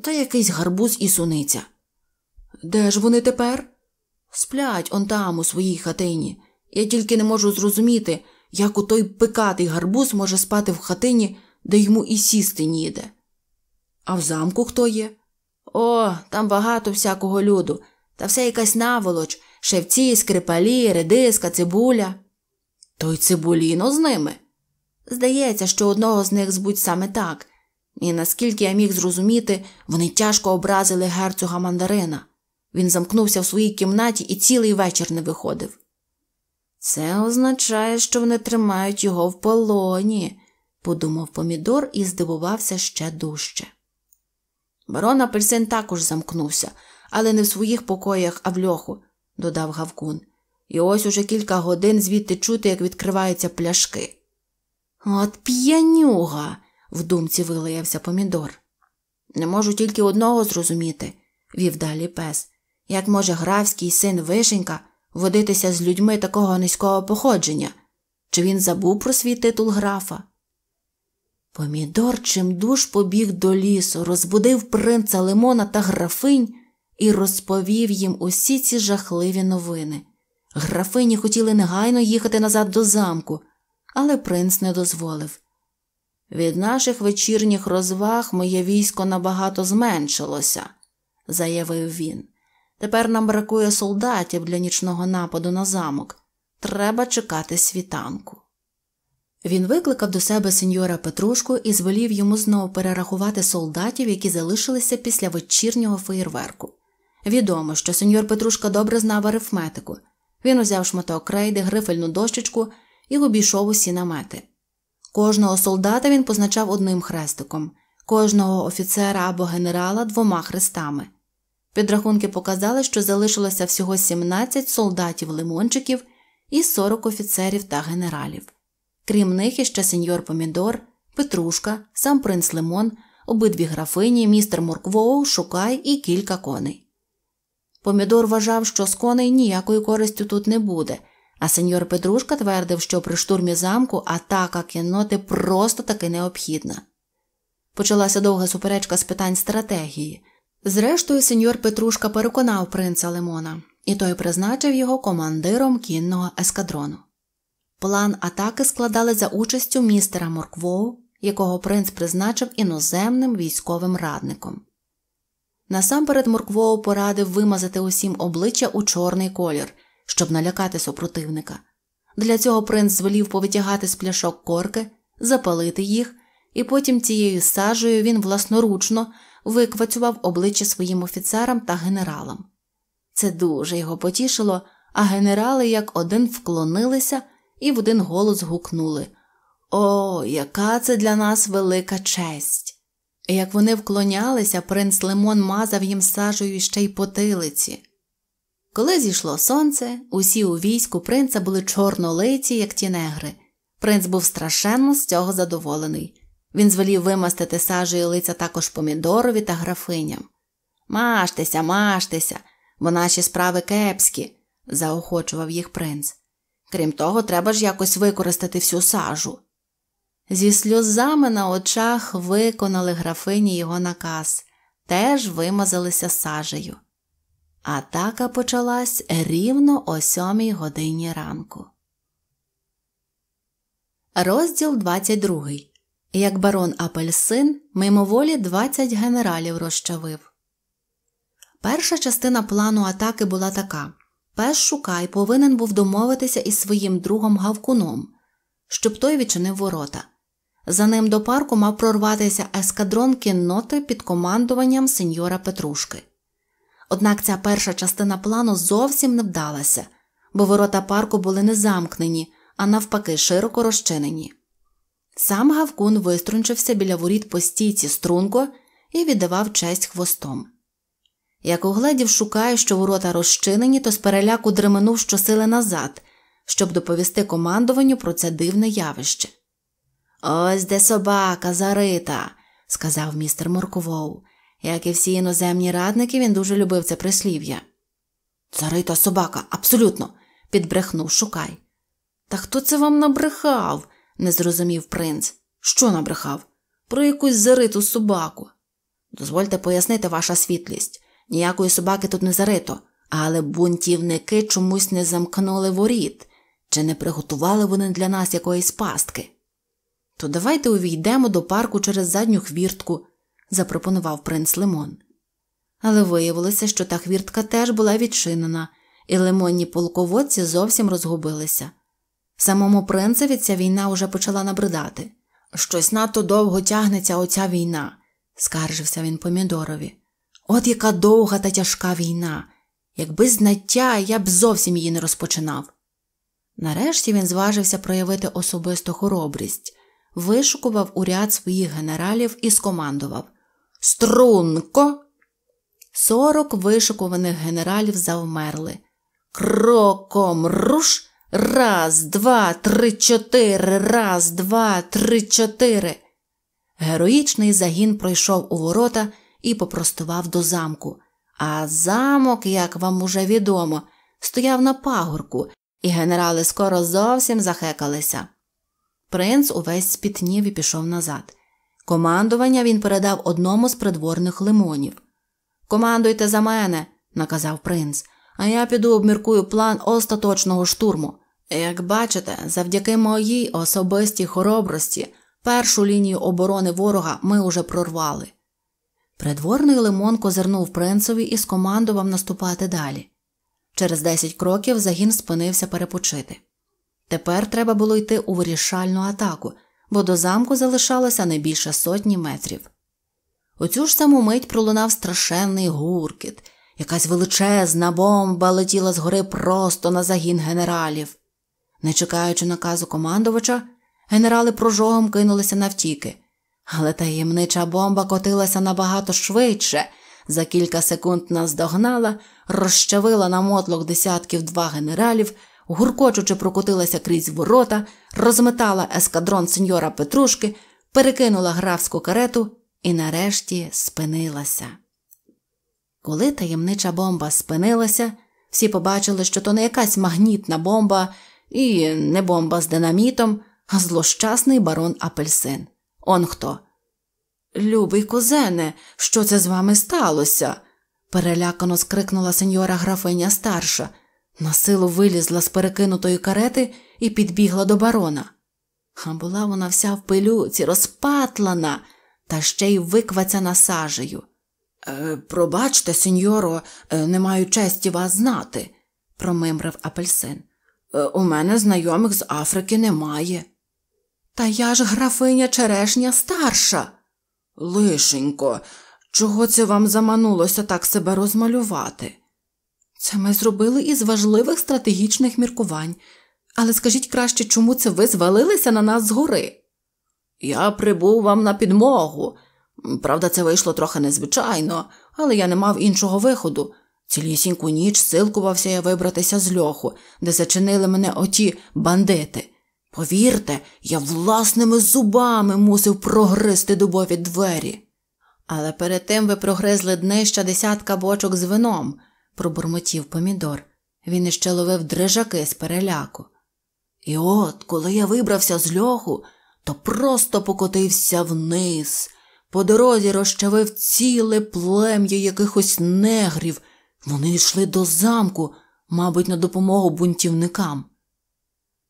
Та якийсь гарбуз і суниця. Де ж вони тепер? Сплять он там у своїй хатині. Я тільки не можу зрозуміти, як у той пекатий гарбуз може спати в хатині, де йому і сісти ніде. А в замку хто є? О, там багато всякого люду, та вся якась наволоч, шевці, скрипалі, редиска, цибуля. То й цибуліно з ними. Здається, що одного з них збуть саме так, і наскільки я міг зрозуміти, вони тяжко образили герцога мандарина. Він замкнувся в своїй кімнаті і цілий вечір не виходив. Це означає, що вони тримають його в полоні, подумав Помідор і здивувався ще дужче. Барон Апельсин також замкнувся, але не в своїх покоях, а в льоху, додав Гавкун. І ось уже кілька годин звідти чути, як відкриваються пляшки. От п'янюга, в думці вилаявся Помідор. Не можу тільки одного зрозуміти, вів далі пес. Як може графський син Вишенька водитися з людьми такого низького походження? Чи він забув про свій титул графа? Помідор чимдуж побіг до лісу, розбудив принца Лимона та графинь і розповів їм усі ці жахливі новини. Графині хотіли негайно їхати назад до замку, але принц не дозволив. Від наших вечірніх розваг моє військо набагато зменшилося, заявив він. Тепер нам бракує солдатів для нічного нападу на замок. Треба чекати світанку. Він викликав до себе сеньора Петрушку і звелів йому знову перерахувати солдатів, які залишилися після вечірнього феєрверку. Відомо, що сеньор Петрушка добре знав арифметику. Він узяв шматок крейди, грифельну дощечку і обійшов усі намети. Кожного солдата він позначав одним хрестиком, кожного офіцера або генерала двома хрестами. Підрахунки показали, що залишилося всього 17 солдатів-лимончиків і 40 офіцерів та генералів. Крім них іще сеньор Помідор, Петрушка, сам принц Лимон, обидві графині, містер Морквоу, Шукай і кілька коней. Помідор вважав, що з коней ніякої користі тут не буде, а сеньор Петрушка твердив, що при штурмі замку атака кінноти просто таки необхідна. Почалася довга суперечка з питань стратегії. Зрештою, сеньор Петрушка переконав принца Лимона, і той призначив його командиром кінного ескадрону. План атаки складали за участю містера Морквоу, якого принц призначив іноземним військовим радником. Насамперед Морквоу порадив вимазати усім обличчя у чорний колір, щоб налякати супротивника. Для цього принц звелів повитягати з пляшок корки, запалити їх, і потім цією сажею він власноручно виквацював обличчя своїм офіцерам та генералам. Це дуже його потішило, а генерали як один вклонилися і в один голос гукнули О, яка це для нас велика честь! І як вони вклонялися, принц Лимон мазав їм сажею ще й потилиці. Коли зійшло сонце, усі у війську принца були чорнолиці, як ті негри. Принц був страшенно з цього задоволений. Він звелів вимастити сажею лиця також помідорові та графиням. Маштеся, маштеся, бо наші справи кепські, заохочував їх принц. Крім того, треба ж якось використати всю сажу. Зі сльозами на очах виконали графині його наказ, теж вимазалися сажею. Атака почалась рівно о сьомій годині ранку. Розділ 22 як барон Апельсин мимоволі 20 генералів розчавив. Перша частина плану атаки була така Пес Шукай повинен був домовитися із своїм другом гавкуном, щоб той відчинив ворота. За ним до парку мав прорватися ескадрон кінноти під командуванням сеньора Петрушки. Однак ця перша частина плану зовсім не вдалася, бо ворота парку були не замкнені, а навпаки, широко розчинені. Сам Гавкун виструнчився біля воріт по стійці струнко і віддавав честь хвостом. Як угледів шукає, що ворота розчинені, то з переляку дременув щосили назад, щоб доповісти командуванню про це дивне явище. Ось де собака зарита, сказав містер Морковоу. Як і всі іноземні радники, він дуже любив це прислів'я. Зарита собака, абсолютно, підбрехнув Шукай. Та хто це вам набрехав? не зрозумів принц. Що набрехав? Про якусь зариту собаку. Дозвольте пояснити ваша світлість. Ніякої собаки тут не зарито, але бунтівники чомусь не замкнули воріт, чи не приготували вони для нас якоїсь пастки. То давайте увійдемо до парку через задню хвіртку, запропонував принц Лимон. Але виявилося, що та хвіртка теж була відчинена, і лимонні полководці зовсім розгубилися. Самому принцеві ця війна уже почала набридати. Щось надто довго тягнеться оця війна, скаржився він помідорові. От яка довга та тяжка війна. Якби знаття, я б зовсім її не розпочинав. Нарешті він зважився проявити особисту хоробрість, вишукував уряд своїх генералів і скомандував Струнко. Сорок вишукуваних генералів завмерли. Кроком руш! Раз, два, три, чотири, раз, два, три, чотири. Героїчний загін пройшов у ворота і попростував до замку. А замок, як вам уже відомо, стояв на пагорку, і генерали скоро зовсім захекалися. Принц увесь спітнів і пішов назад. Командування він передав одному з придворних лимонів. Командуйте за мене, наказав принц а я піду обміркую план остаточного штурму. Як бачите, завдяки моїй особистій хоробрості першу лінію оборони ворога ми уже прорвали. Придворний лимон козирнув принцеві і скомандував наступати далі. Через 10 кроків загін спинився перепочити. Тепер треба було йти у вирішальну атаку, бо до замку залишалося не більше сотні метрів. У цю ж саму мить пролунав страшенний гуркіт, Якась величезна бомба летіла згори просто на загін генералів. Не чекаючи наказу командувача, генерали прожогом кинулися навтіки, але таємнича бомба котилася набагато швидше, за кілька секунд нас догнала, розчавила на мотлок десятків два генералів, гуркочучи прокотилася крізь ворота, розметала ескадрон сеньора Петрушки, перекинула графську карету і нарешті спинилася. Коли таємнича бомба спинилася, всі побачили, що то не якась магнітна бомба і не бомба з динамітом, а злощасний барон апельсин. Он хто. Любий кузене, що це з вами сталося? перелякано скрикнула сеньора графиня старша. насилу вилізла з перекинутої карети і підбігла до барона. А була вона вся в пилюці, розпатлана, та ще й виквацяна сажею. Е, пробачте, сеньоро, е, не маю честі вас знати, промимрив апельсин. Е, у мене знайомих з Африки немає. Та я ж графиня черешня старша. Лишенько, чого це вам заманулося так себе розмалювати? Це ми зробили із важливих стратегічних міркувань. Але скажіть краще, чому це ви звалилися на нас згори? Я прибув вам на підмогу. Правда, це вийшло трохи незвичайно, але я не мав іншого виходу. Цілісіньку ніч силкувався я вибратися з льоху, де зачинили мене оті бандити. Повірте, я власними зубами мусив прогризти дубові двері. Але перед тим ви прогризли днища десятка бочок з вином, пробурмотів помідор. Він іще ловив дрижаки з переляку. І от, коли я вибрався з льоху, то просто покотився вниз по дорозі розчавив ціле плем'я якихось негрів. Вони йшли до замку, мабуть, на допомогу бунтівникам.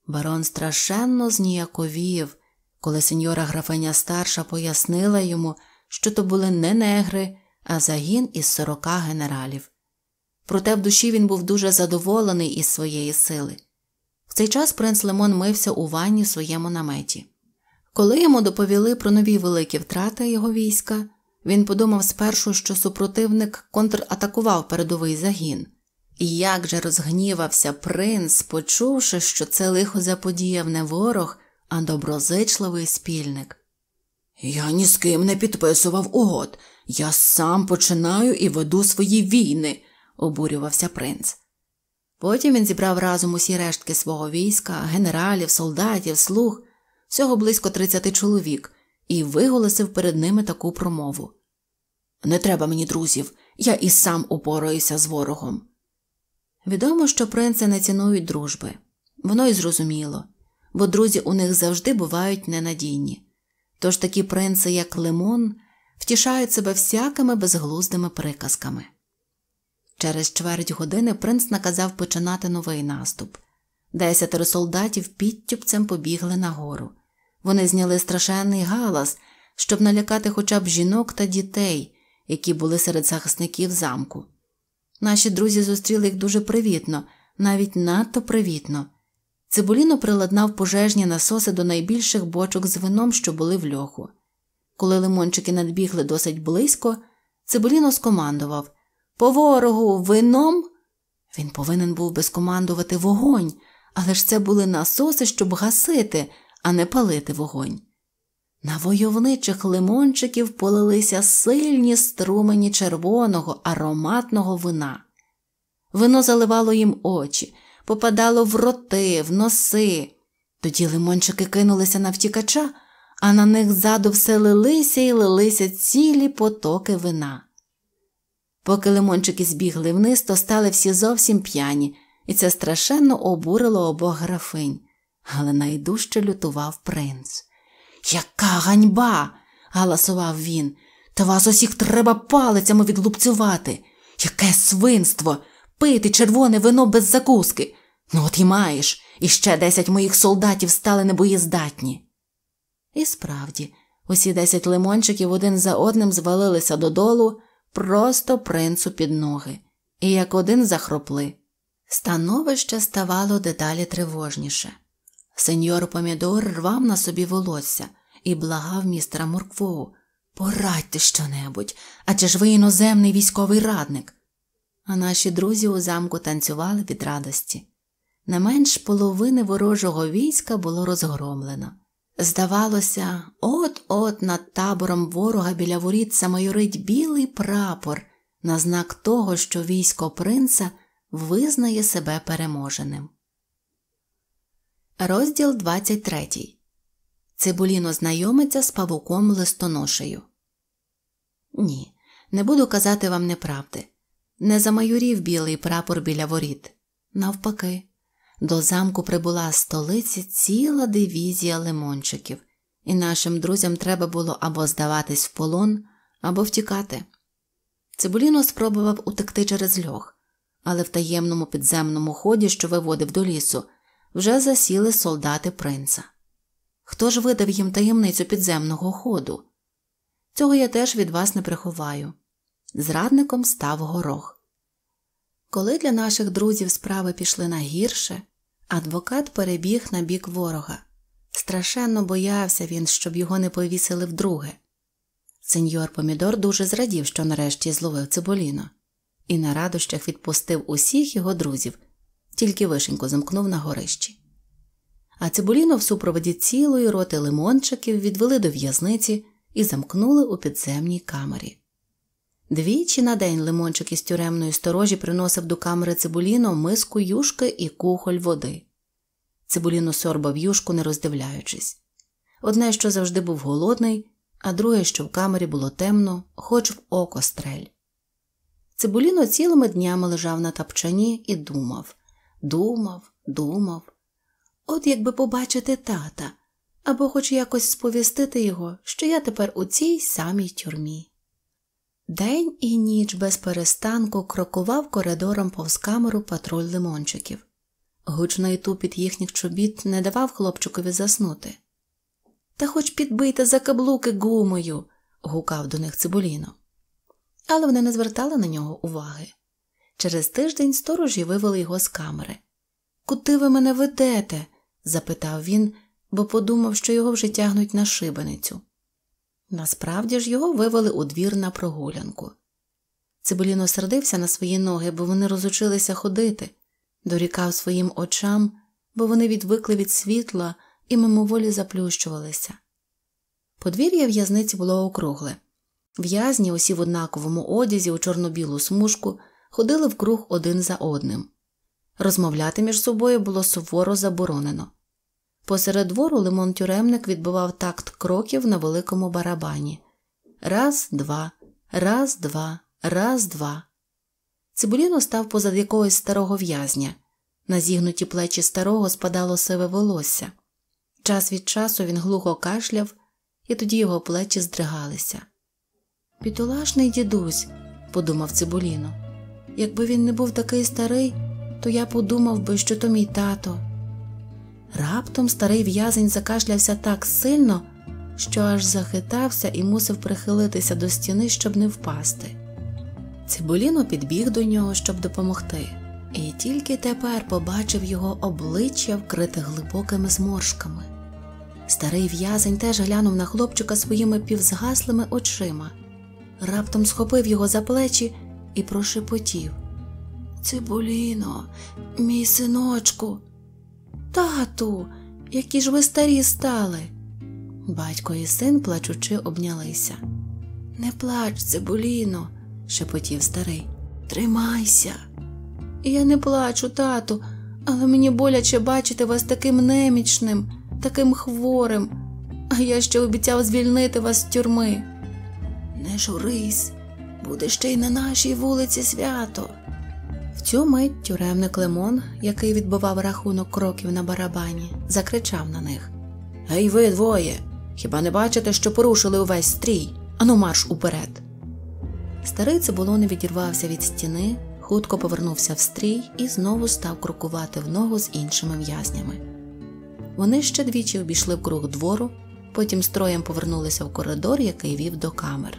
Барон страшенно зніяковів, коли сеньора графиня старша пояснила йому, що то були не негри, а загін із сорока генералів. Проте в душі він був дуже задоволений із своєї сили. В цей час принц Лемон мився у ванні в своєму наметі. Коли йому доповіли про нові великі втрати його війська, він подумав спершу, що супротивник контратакував передовий загін, і як же розгнівався принц, почувши, що це лихо заподіяв не ворог, а доброзичливий спільник. Я ні з ким не підписував угод, я сам починаю і веду свої війни, обурювався принц. Потім він зібрав разом усі рештки свого війська, генералів, солдатів, слуг всього близько 30 чоловік, і виголосив перед ними таку промову: Не треба мені друзів, я і сам упораюся з ворогом. Відомо, що принци не цінують дружби, воно й зрозуміло, бо друзі у них завжди бувають ненадійні. Тож такі принци, як Лимон, втішають себе всякими безглуздими приказками. Через чверть години принц наказав починати новий наступ. Десятеро солдатів підтюпцем побігли на гору. Вони зняли страшенний галас, щоб налякати хоча б жінок та дітей, які були серед захисників замку. Наші друзі зустріли їх дуже привітно, навіть надто привітно. Цибуліно приладнав пожежні насоси до найбільших бочок з вином, що були в льоху. Коли лимончики надбігли досить близько, Цибуліно скомандував По ворогу вином. Він повинен був би скомандувати вогонь, але ж це були насоси, щоб гасити а не палити вогонь. На войовничих лимончиків полилися сильні струмені червоного, ароматного вина. Вино заливало їм очі, попадало в роти, в носи. Тоді лимончики кинулися на втікача, а на них ззаду все лилися і лилися цілі потоки вина. Поки лимончики збігли вниз, то стали всі зовсім п'яні, і це страшенно обурило обох графинь але найдужче лютував принц. Яка ганьба! галасував він. Та вас усіх треба палицями відлупцювати. Яке свинство! Пити червоне вино без закуски. Ну, от і маєш, і ще десять моїх солдатів стали небоєздатні. І справді, усі десять лимончиків один за одним звалилися додолу, просто принцу під ноги, і як один захропли. Становище ставало дедалі тривожніше. Сеньор Помідор рвав на собі волосся і благав містера Морквоу порадьте щонебудь, адже ж ви іноземний військовий радник. А наші друзі у замку танцювали від радості. Не менш половини ворожого війська було розгромлено. Здавалося, от-от над табором ворога біля воріт самойорить білий прапор на знак того, що військо принца визнає себе переможеним. Розділ 23. Цибуліно знайомиться з павуком листоношею. Ні, не буду казати вам неправди. Не замайорів білий прапор біля воріт. Навпаки, до замку прибула столиці ціла дивізія лимончиків, і нашим друзям треба було або здаватись в полон, або втікати. Цибуліно спробував утекти через льох, але в таємному підземному ході, що виводив до лісу вже засіли солдати принца. Хто ж видав їм таємницю підземного ходу? Цього я теж від вас не приховаю. Зрадником став горох. Коли для наших друзів справи пішли на гірше, адвокат перебіг на бік ворога. Страшенно боявся він, щоб його не повісили вдруге. Сеньор Помідор дуже зрадів, що нарешті зловив циболіно, і на радощах відпустив усіх його друзів, тільки вишеньку замкнув на горищі. А цибуліно в супроводі цілої роти лимончиків відвели до в'язниці і замкнули у підземній камері. Двічі на день лимончик із тюремної сторожі приносив до камери цибуліно миску юшки і кухоль води. Цибуліно сорбав юшку, не роздивляючись. Одне, що завжди був голодний, а друге, що в камері було темно, хоч в око стрель. Цибуліно цілими днями лежав на тапчані і думав думав, думав. От якби побачити тата або хоч якось сповістити його, що я тепер у цій самій тюрмі. День і ніч без перестанку крокував коридором повз камеру патруль лимончиків. Гучний тупіт їхніх чобіт не давав хлопчикові заснути. Та хоч підбийте за каблуки гумою, гукав до них цибуліно. Але вони не звертали на нього уваги. Через тиждень сторожі вивели його з камери. Куди ви мене ведете? запитав він, бо подумав, що його вже тягнуть на шибеницю. Насправді ж його вивели у двір на прогулянку. Цибулін сердився на свої ноги, бо вони розучилися ходити, дорікав своїм очам, бо вони відвикли від світла і мимоволі заплющувалися. Подвір'я в'язниці було округле. В'язні, усі в однаковому одязі, у чорно-білу смужку ходили в круг один за одним. Розмовляти між собою було суворо заборонено. Посеред двору лимон тюремник відбивав такт кроків на великому барабані раз, два, раз, два, раз, два. Цибуліно став позад якогось старого в'язня. На зігнуті плечі старого спадало сиве волосся. Час від часу він глухо кашляв, і тоді його плечі здригалися. Підолашний дідусь, подумав цибуліно. Якби він не був такий старий, то я подумав би, що то мій тато. Раптом старий в'язень закашлявся так сильно, що аж захитався і мусив прихилитися до стіни, щоб не впасти. Цибуліно підбіг до нього, щоб допомогти, і тільки тепер побачив його обличчя, вкрите глибокими зморшками. Старий в'язень теж глянув на хлопчика своїми півзгаслими очима, раптом схопив його за плечі і прошепотів Цибуліно, мій синочку, тату, які ж ви старі стали. Батько і син плачучи обнялися. Не плач, Цибуліно, шепотів старий. Тримайся. Я не плачу, тату, але мені боляче бачити вас таким немічним, таким хворим, а я ще обіцяв звільнити вас з тюрми. Не журись, буде ще й на нашій вулиці свято. В цю мить тюремник Лимон, який відбував рахунок кроків на барабані, закричав на них Гей, ви двоє! Хіба не бачите, що порушили увесь стрій? Ану марш уперед. Старий цибулони відірвався від стіни, хутко повернувся в стрій і знову став крокувати в ногу з іншими в'язнями. Вони ще двічі обійшли в круг двору, потім строєм повернулися в коридор, який вів до камер.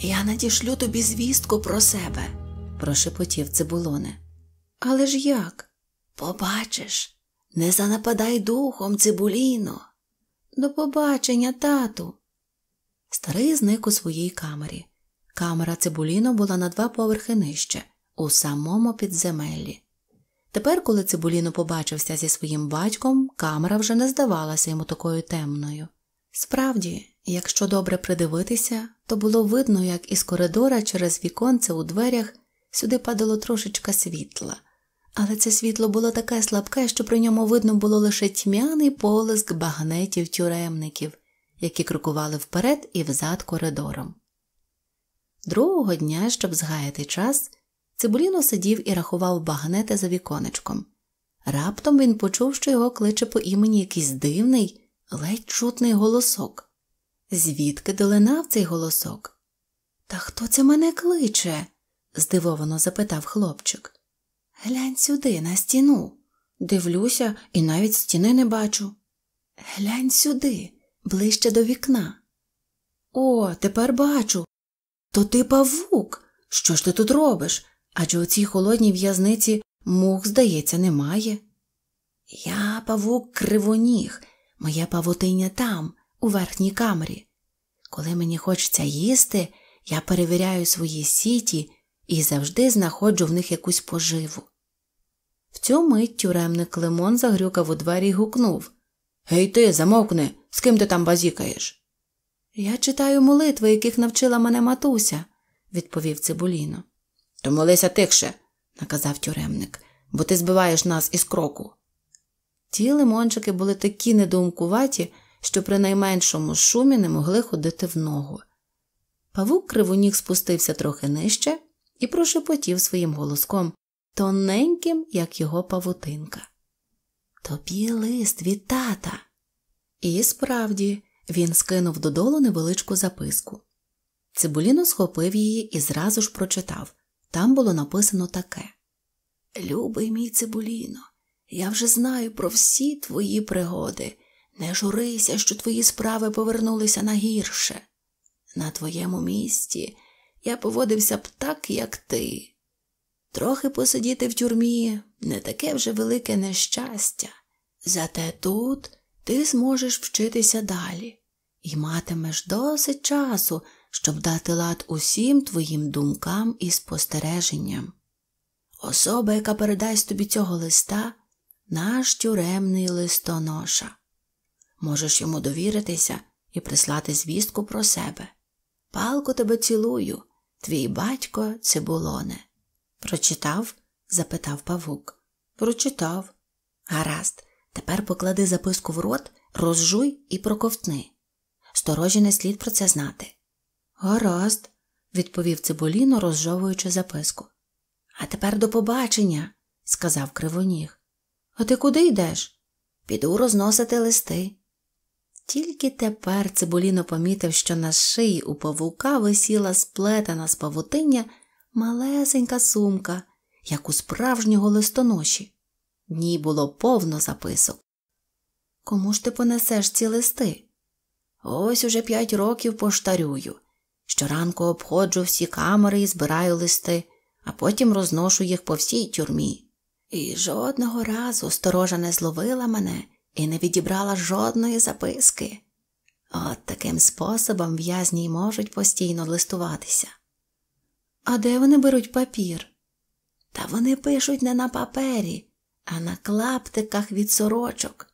Я надішлю тобі звістку про себе, прошепотів цибулоне. Але ж як? Побачиш, не занападай духом, цибуліно. До побачення, тату. Старий зник у своїй камері. Камера цибуліно була на два поверхи нижче, у самому підземеллі. Тепер, коли цибуліно побачився зі своїм батьком, камера вже не здавалася йому такою темною. Справді, Якщо добре придивитися, то було видно, як із коридора через віконце у дверях сюди падало трошечка світла, але це світло було таке слабке, що при ньому видно було лише тьмяний полиск багнетів тюремників, які крокували вперед і взад коридором. Другого дня, щоб згаяти час, Цибуліно сидів і рахував багнети за віконечком. Раптом він почув, що його кличе по імені якийсь дивний, ледь чутний голосок. Звідки долинав цей голосок? Та хто це мене кличе? здивовано запитав хлопчик. Глянь сюди, на стіну. Дивлюся і навіть стіни не бачу. Глянь сюди, ближче до вікна. О, тепер бачу. То ти павук. Що ж ти тут робиш? Адже у цій холодній в'язниці мух, здається, немає. Я павук кривоніг, моє павутиня там, у верхній камері. Коли мені хочеться їсти, я перевіряю свої сіті і завжди знаходжу в них якусь поживу. В цю мить тюремник Лимон загрюкав у двері і гукнув Гей ти, замовкни, з ким ти там базікаєш? Я читаю молитви, яких навчила мене матуся, відповів Цибуліно. То молися тихше, наказав тюремник, бо ти збиваєш нас із кроку. Ті лимончики були такі недумкуваті, що при найменшому шумі не могли ходити в ногу. Павук кривоніг спустився трохи нижче і прошепотів своїм голоском, тоненьким, як його павутинка. Тобі лист від тата. І справді, він скинув додолу невеличку записку. Цибуліно схопив її і зразу ж прочитав. Там було написано таке: Любий мій цибуліно, я вже знаю про всі твої пригоди. Не журися, що твої справи повернулися на гірше. На твоєму місці я поводився б так, як ти. Трохи посидіти в тюрмі не таке вже велике нещастя, зате тут ти зможеш вчитися далі і матимеш досить часу, щоб дати лад усім твоїм думкам і спостереженням. Особа, яка передасть тобі цього листа, наш тюремний листоноша. Можеш йому довіритися і прислати звістку про себе. Палку тебе цілую, твій батько цибулоне. Прочитав? запитав павук. Прочитав. Гаразд, тепер поклади записку в рот, розжуй і проковтни. Сторожі не слід про це знати. Гаразд, відповів цибуліно, розжовуючи записку. А тепер до побачення, сказав кривоніг. А ти куди йдеш? Піду розносити листи. Тільки тепер Цибуліно помітив, що на шиї у павука висіла сплетена з павутиння малесенька сумка, як у справжнього листоноші. ній було повно записок. Кому ж ти понесеш ці листи? Ось уже п'ять років поштарюю. Щоранку обходжу всі камери і збираю листи, а потім розношу їх по всій тюрмі. І жодного разу сторожа не зловила мене і не відібрала жодної записки. От таким способом в'язні й можуть постійно листуватися. А де вони беруть папір? Та вони пишуть не на папері, а на клаптиках від сорочок.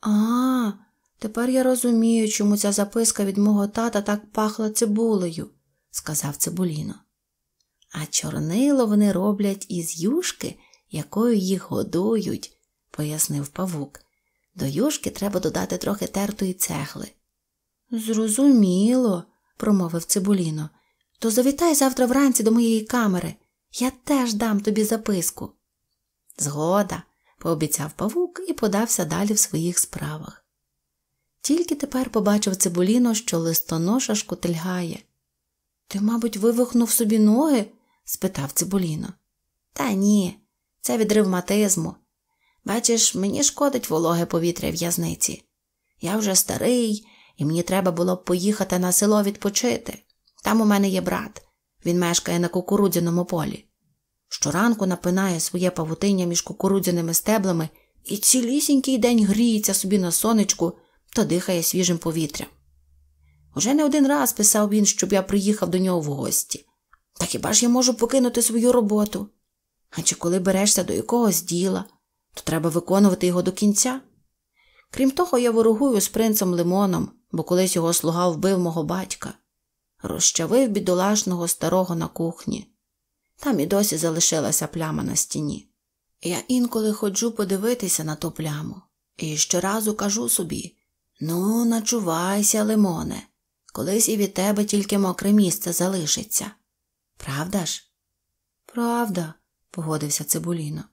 А, тепер я розумію, чому ця записка від мого тата так пахла цибулею, сказав цибуліно. А чорнило вони роблять із юшки, якою їх годують, пояснив павук, до юшки треба додати трохи тертої цегли. Зрозуміло, промовив цибуліно, то завітай завтра вранці до моєї камери. Я теж дам тобі записку. Згода, пообіцяв павук і подався далі в своїх справах. Тільки тепер побачив цибуліно, що листоноша шкутильгає. Ти, мабуть, вивихнув собі ноги? спитав цибуліно. Та ні, це від ревматизму. Бачиш, мені шкодить вологе повітря в'язниці. Я вже старий, і мені треба було б поїхати на село відпочити. Там у мене є брат, він мешкає на кукурудзяному полі. Щоранку напинає своє павутиння між кукурудзяними стеблами і цілісінький день гріється собі на сонечку та дихає свіжим повітрям. Уже не один раз писав він, щоб я приїхав до нього в гості. Та хіба ж я можу покинути свою роботу? Адже коли берешся до якогось діла, то треба виконувати його до кінця. Крім того, я ворогую з принцем Лимоном, бо колись його слуга вбив мого батька, розчавив бідолашного старого на кухні. Там і досі залишилася пляма на стіні. Я інколи ходжу подивитися на ту пляму і щоразу кажу собі ну, начувайся, лимоне, колись і від тебе тільки мокре місце залишиться. Правда ж? Правда, погодився Цибуліно.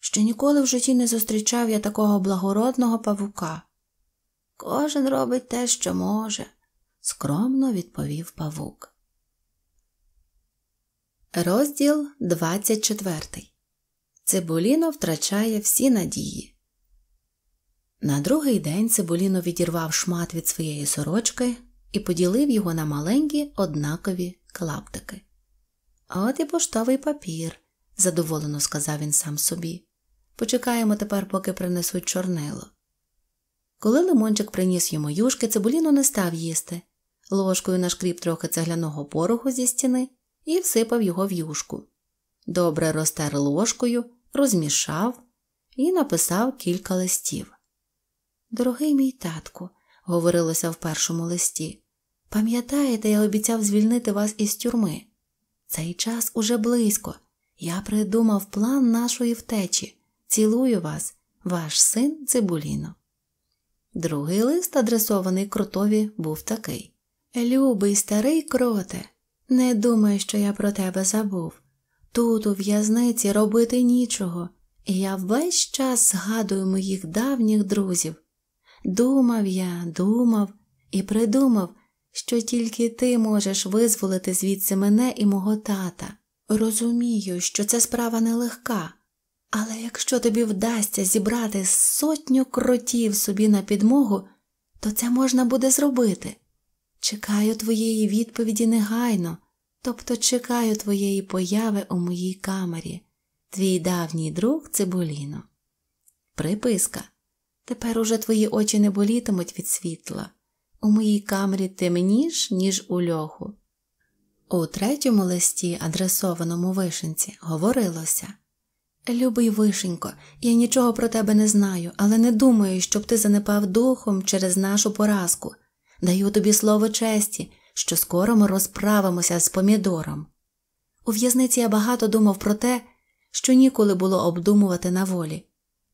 Ще ніколи в житті не зустрічав я такого благородного павука. Кожен робить те, що може, скромно відповів павук. Розділ 24. Цибуліно втрачає всі надії. На другий день Цибуліно відірвав шмат від своєї сорочки і поділив його на маленькі однакові клаптики. от і поштовий папір, задоволено сказав він сам собі. Почекаємо тепер, поки принесуть чорнило. Коли лимончик приніс йому юшки, цибуліну не став їсти. Ложкою нашкріп трохи цегляного пороху зі стіни і всипав його в юшку. Добре розтер ложкою, розмішав і написав кілька листів. Дорогий мій татку, говорилося в першому листі, пам'ятаєте, я обіцяв звільнити вас із тюрми. Цей час уже близько. Я придумав план нашої втечі. Цілую вас, ваш син Цибуліно. Другий лист, адресований кротові, був такий Любий старий кроте, не думай, що я про тебе забув. Тут, у в'язниці, робити нічого, я весь час згадую моїх давніх друзів. Думав я, думав і придумав, що тільки ти можеш визволити звідси мене і мого тата. Розумію, що це справа нелегка. Але якщо тобі вдасться зібрати сотню кротів собі на підмогу, то це можна буде зробити. Чекаю твоєї відповіді негайно, тобто чекаю твоєї появи у моїй камері, твій давній друг Цибуліно. Приписка. Тепер уже твої очі не болітимуть від світла. У моїй камері темніш, ніж у льоху. У третьому листі, адресованому вишенці, говорилося Любий вишенько, я нічого про тебе не знаю, але не думаю, щоб ти занепав духом через нашу поразку. Даю тобі слово честі, що скоро ми розправимося з помідором. У в'язниці я багато думав про те, що ніколи було обдумувати на волі.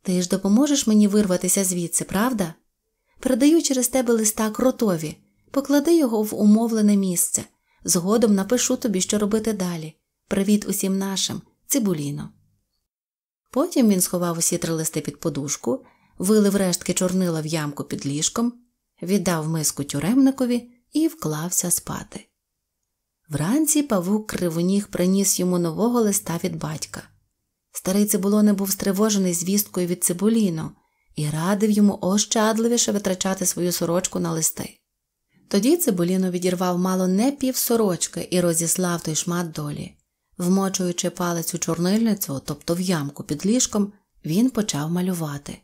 Ти ж допоможеш мені вирватися звідси, правда? Передаю через тебе листа кротові, поклади його в умовлене місце. Згодом напишу тобі, що робити далі. Привіт усім нашим, цибуліно. Потім він сховав усі три листи під подушку, вилив рештки чорнила в ямку під ліжком, віддав миску тюремникові і вклався спати. Вранці павук кривоніг приніс йому нового листа від батька. Старий цибулоне був стривожений звісткою від цибуліно і радив йому ощадливіше витрачати свою сорочку на листи. Тоді цибуліно відірвав мало не пів сорочки і розіслав той шмат долі. Вмочуючи палець у чорнильницю, тобто в ямку під ліжком, він почав малювати.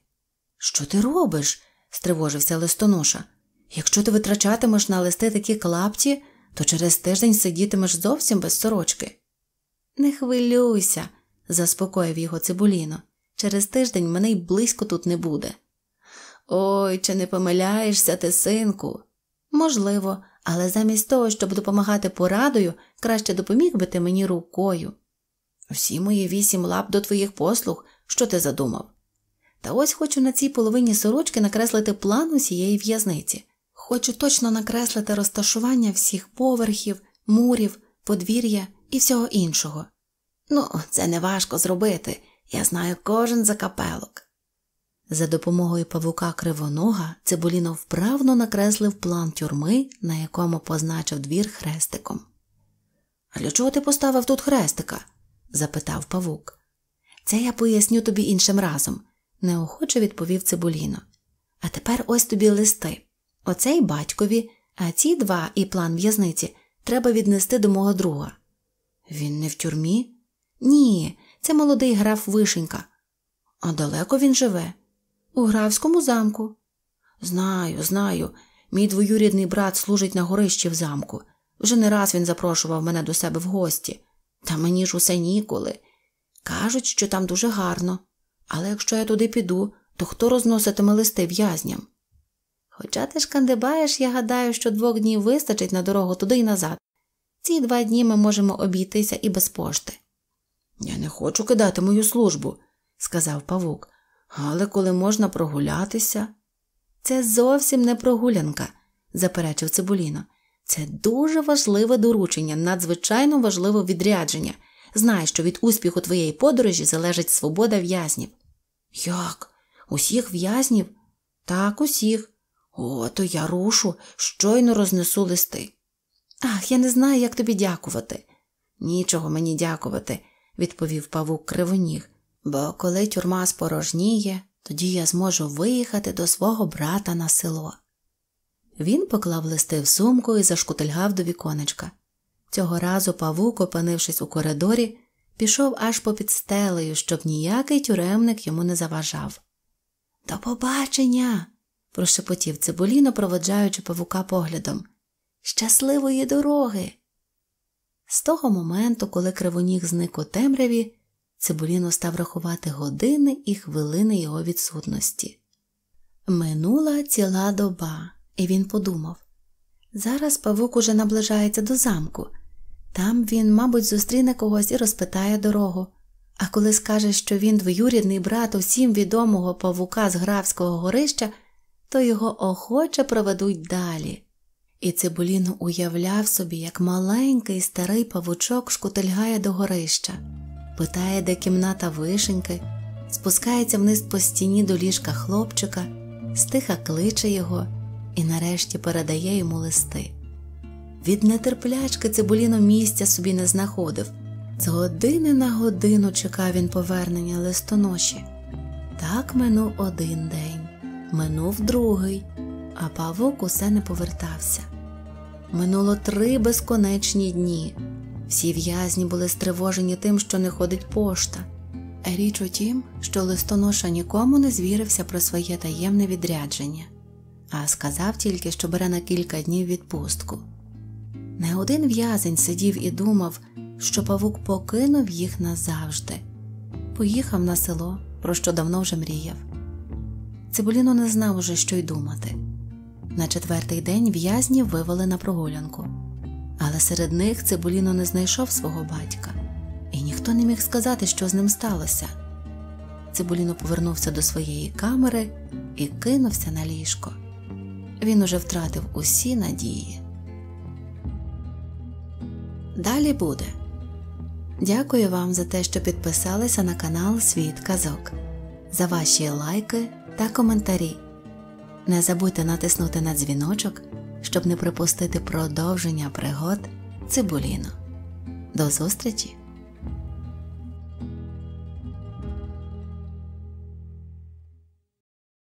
Що ти робиш? стривожився листоноша. Якщо ти витрачатимеш на листи такі клапті, то через тиждень сидітимеш зовсім без сорочки. Не хвилюйся, заспокоїв його цибуліно. Через тиждень мене й близько тут не буде. Ой, чи не помиляєшся ти, синку? Можливо, але замість того, щоб допомагати порадою, краще допоміг би ти мені рукою. Всі мої вісім лап до твоїх послуг, що ти задумав? Та ось хочу на цій половині сорочки накреслити план усієї в'язниці. Хочу точно накреслити розташування всіх поверхів, мурів, подвір'я і всього іншого. Ну, це не важко зробити, я знаю кожен закапелок. За допомогою павука кривонога Цибуліно вправно накреслив план тюрми, на якому позначив двір хрестиком. А для чого ти поставив тут хрестика? запитав павук. Це я поясню тобі іншим разом, неохоче відповів Цибуліно. А тепер ось тобі листи. Оцей батькові, а ці два і план в'язниці треба віднести до мого друга. Він не в тюрмі? Ні, це молодий граф Вишенька. А далеко він живе? У графському замку. Знаю, знаю. Мій двоюрідний брат служить на горищі в замку. Вже не раз він запрошував мене до себе в гості, та мені ж усе ніколи. Кажуть, що там дуже гарно, але якщо я туди піду, то хто розноситиме листи в'язням? Хоча ти ж кандибаєш, я гадаю, що двох днів вистачить на дорогу туди і назад. Ці два дні ми можемо обійтися і без пошти. Я не хочу кидати мою службу, сказав павук. Але коли можна прогулятися, це зовсім не прогулянка, заперечив Цибуліно. Це дуже важливе доручення, надзвичайно важливе відрядження. Знай, що від успіху твоєї подорожі залежить свобода в'язнів. Як? Усіх в'язнів? Так, усіх. Ото я рушу, щойно рознесу листи. Ах, я не знаю, як тобі дякувати. Нічого мені дякувати, відповів павук кривоніг бо коли тюрма спорожніє, тоді я зможу виїхати до свого брата на село. Він поклав листи в сумку і зашкутильгав до віконечка. Цього разу павук, опинившись у коридорі, пішов аж попід стелею, щоб ніякий тюремник йому не заважав. До побачення! прошепотів цибуліно, проводжаючи павука поглядом. Щасливої дороги! З того моменту, коли кривоніг зник у темряві, Цибуліно став рахувати години і хвилини його відсутності. Минула ціла доба, і він подумав зараз павук уже наближається до замку. Там він, мабуть, зустріне когось і розпитає дорогу. А коли скаже, що він двоюрідний брат усім відомого павука з Графського горища, то його охоче проведуть далі. І цибуліно уявляв собі, як маленький старий павучок шкутильгає до горища питає, де кімната вишеньки, спускається вниз по стіні до ліжка хлопчика, стиха кличе його і нарешті передає йому листи. Від нетерплячки цибуліно місця собі не знаходив. З години на годину чекав він повернення листоноші. Так минув один день, минув другий, а павук усе не повертався. Минуло три безконечні дні, всі в'язні були стривожені тим, що не ходить пошта. Річ у тім, що листоноша нікому не звірився про своє таємне відрядження, а сказав тільки, що бере на кілька днів відпустку. Не один в'язень сидів і думав, що павук покинув їх назавжди, поїхав на село, про що давно вже мріяв. Цибуліно не знав уже, що й думати. На четвертий день в'язні вивели на прогулянку але серед них Цибуліно не знайшов свого батька, і ніхто не міг сказати, що з ним сталося. Цибуліно повернувся до своєї камери і кинувся на ліжко. Він уже втратив усі надії. Далі буде. Дякую вам за те, що підписалися на канал Світ Казок, за ваші лайки та коментарі. Не забудьте натиснути на дзвіночок щоб не пропустити продовження пригод цибуліно. До зустрічі!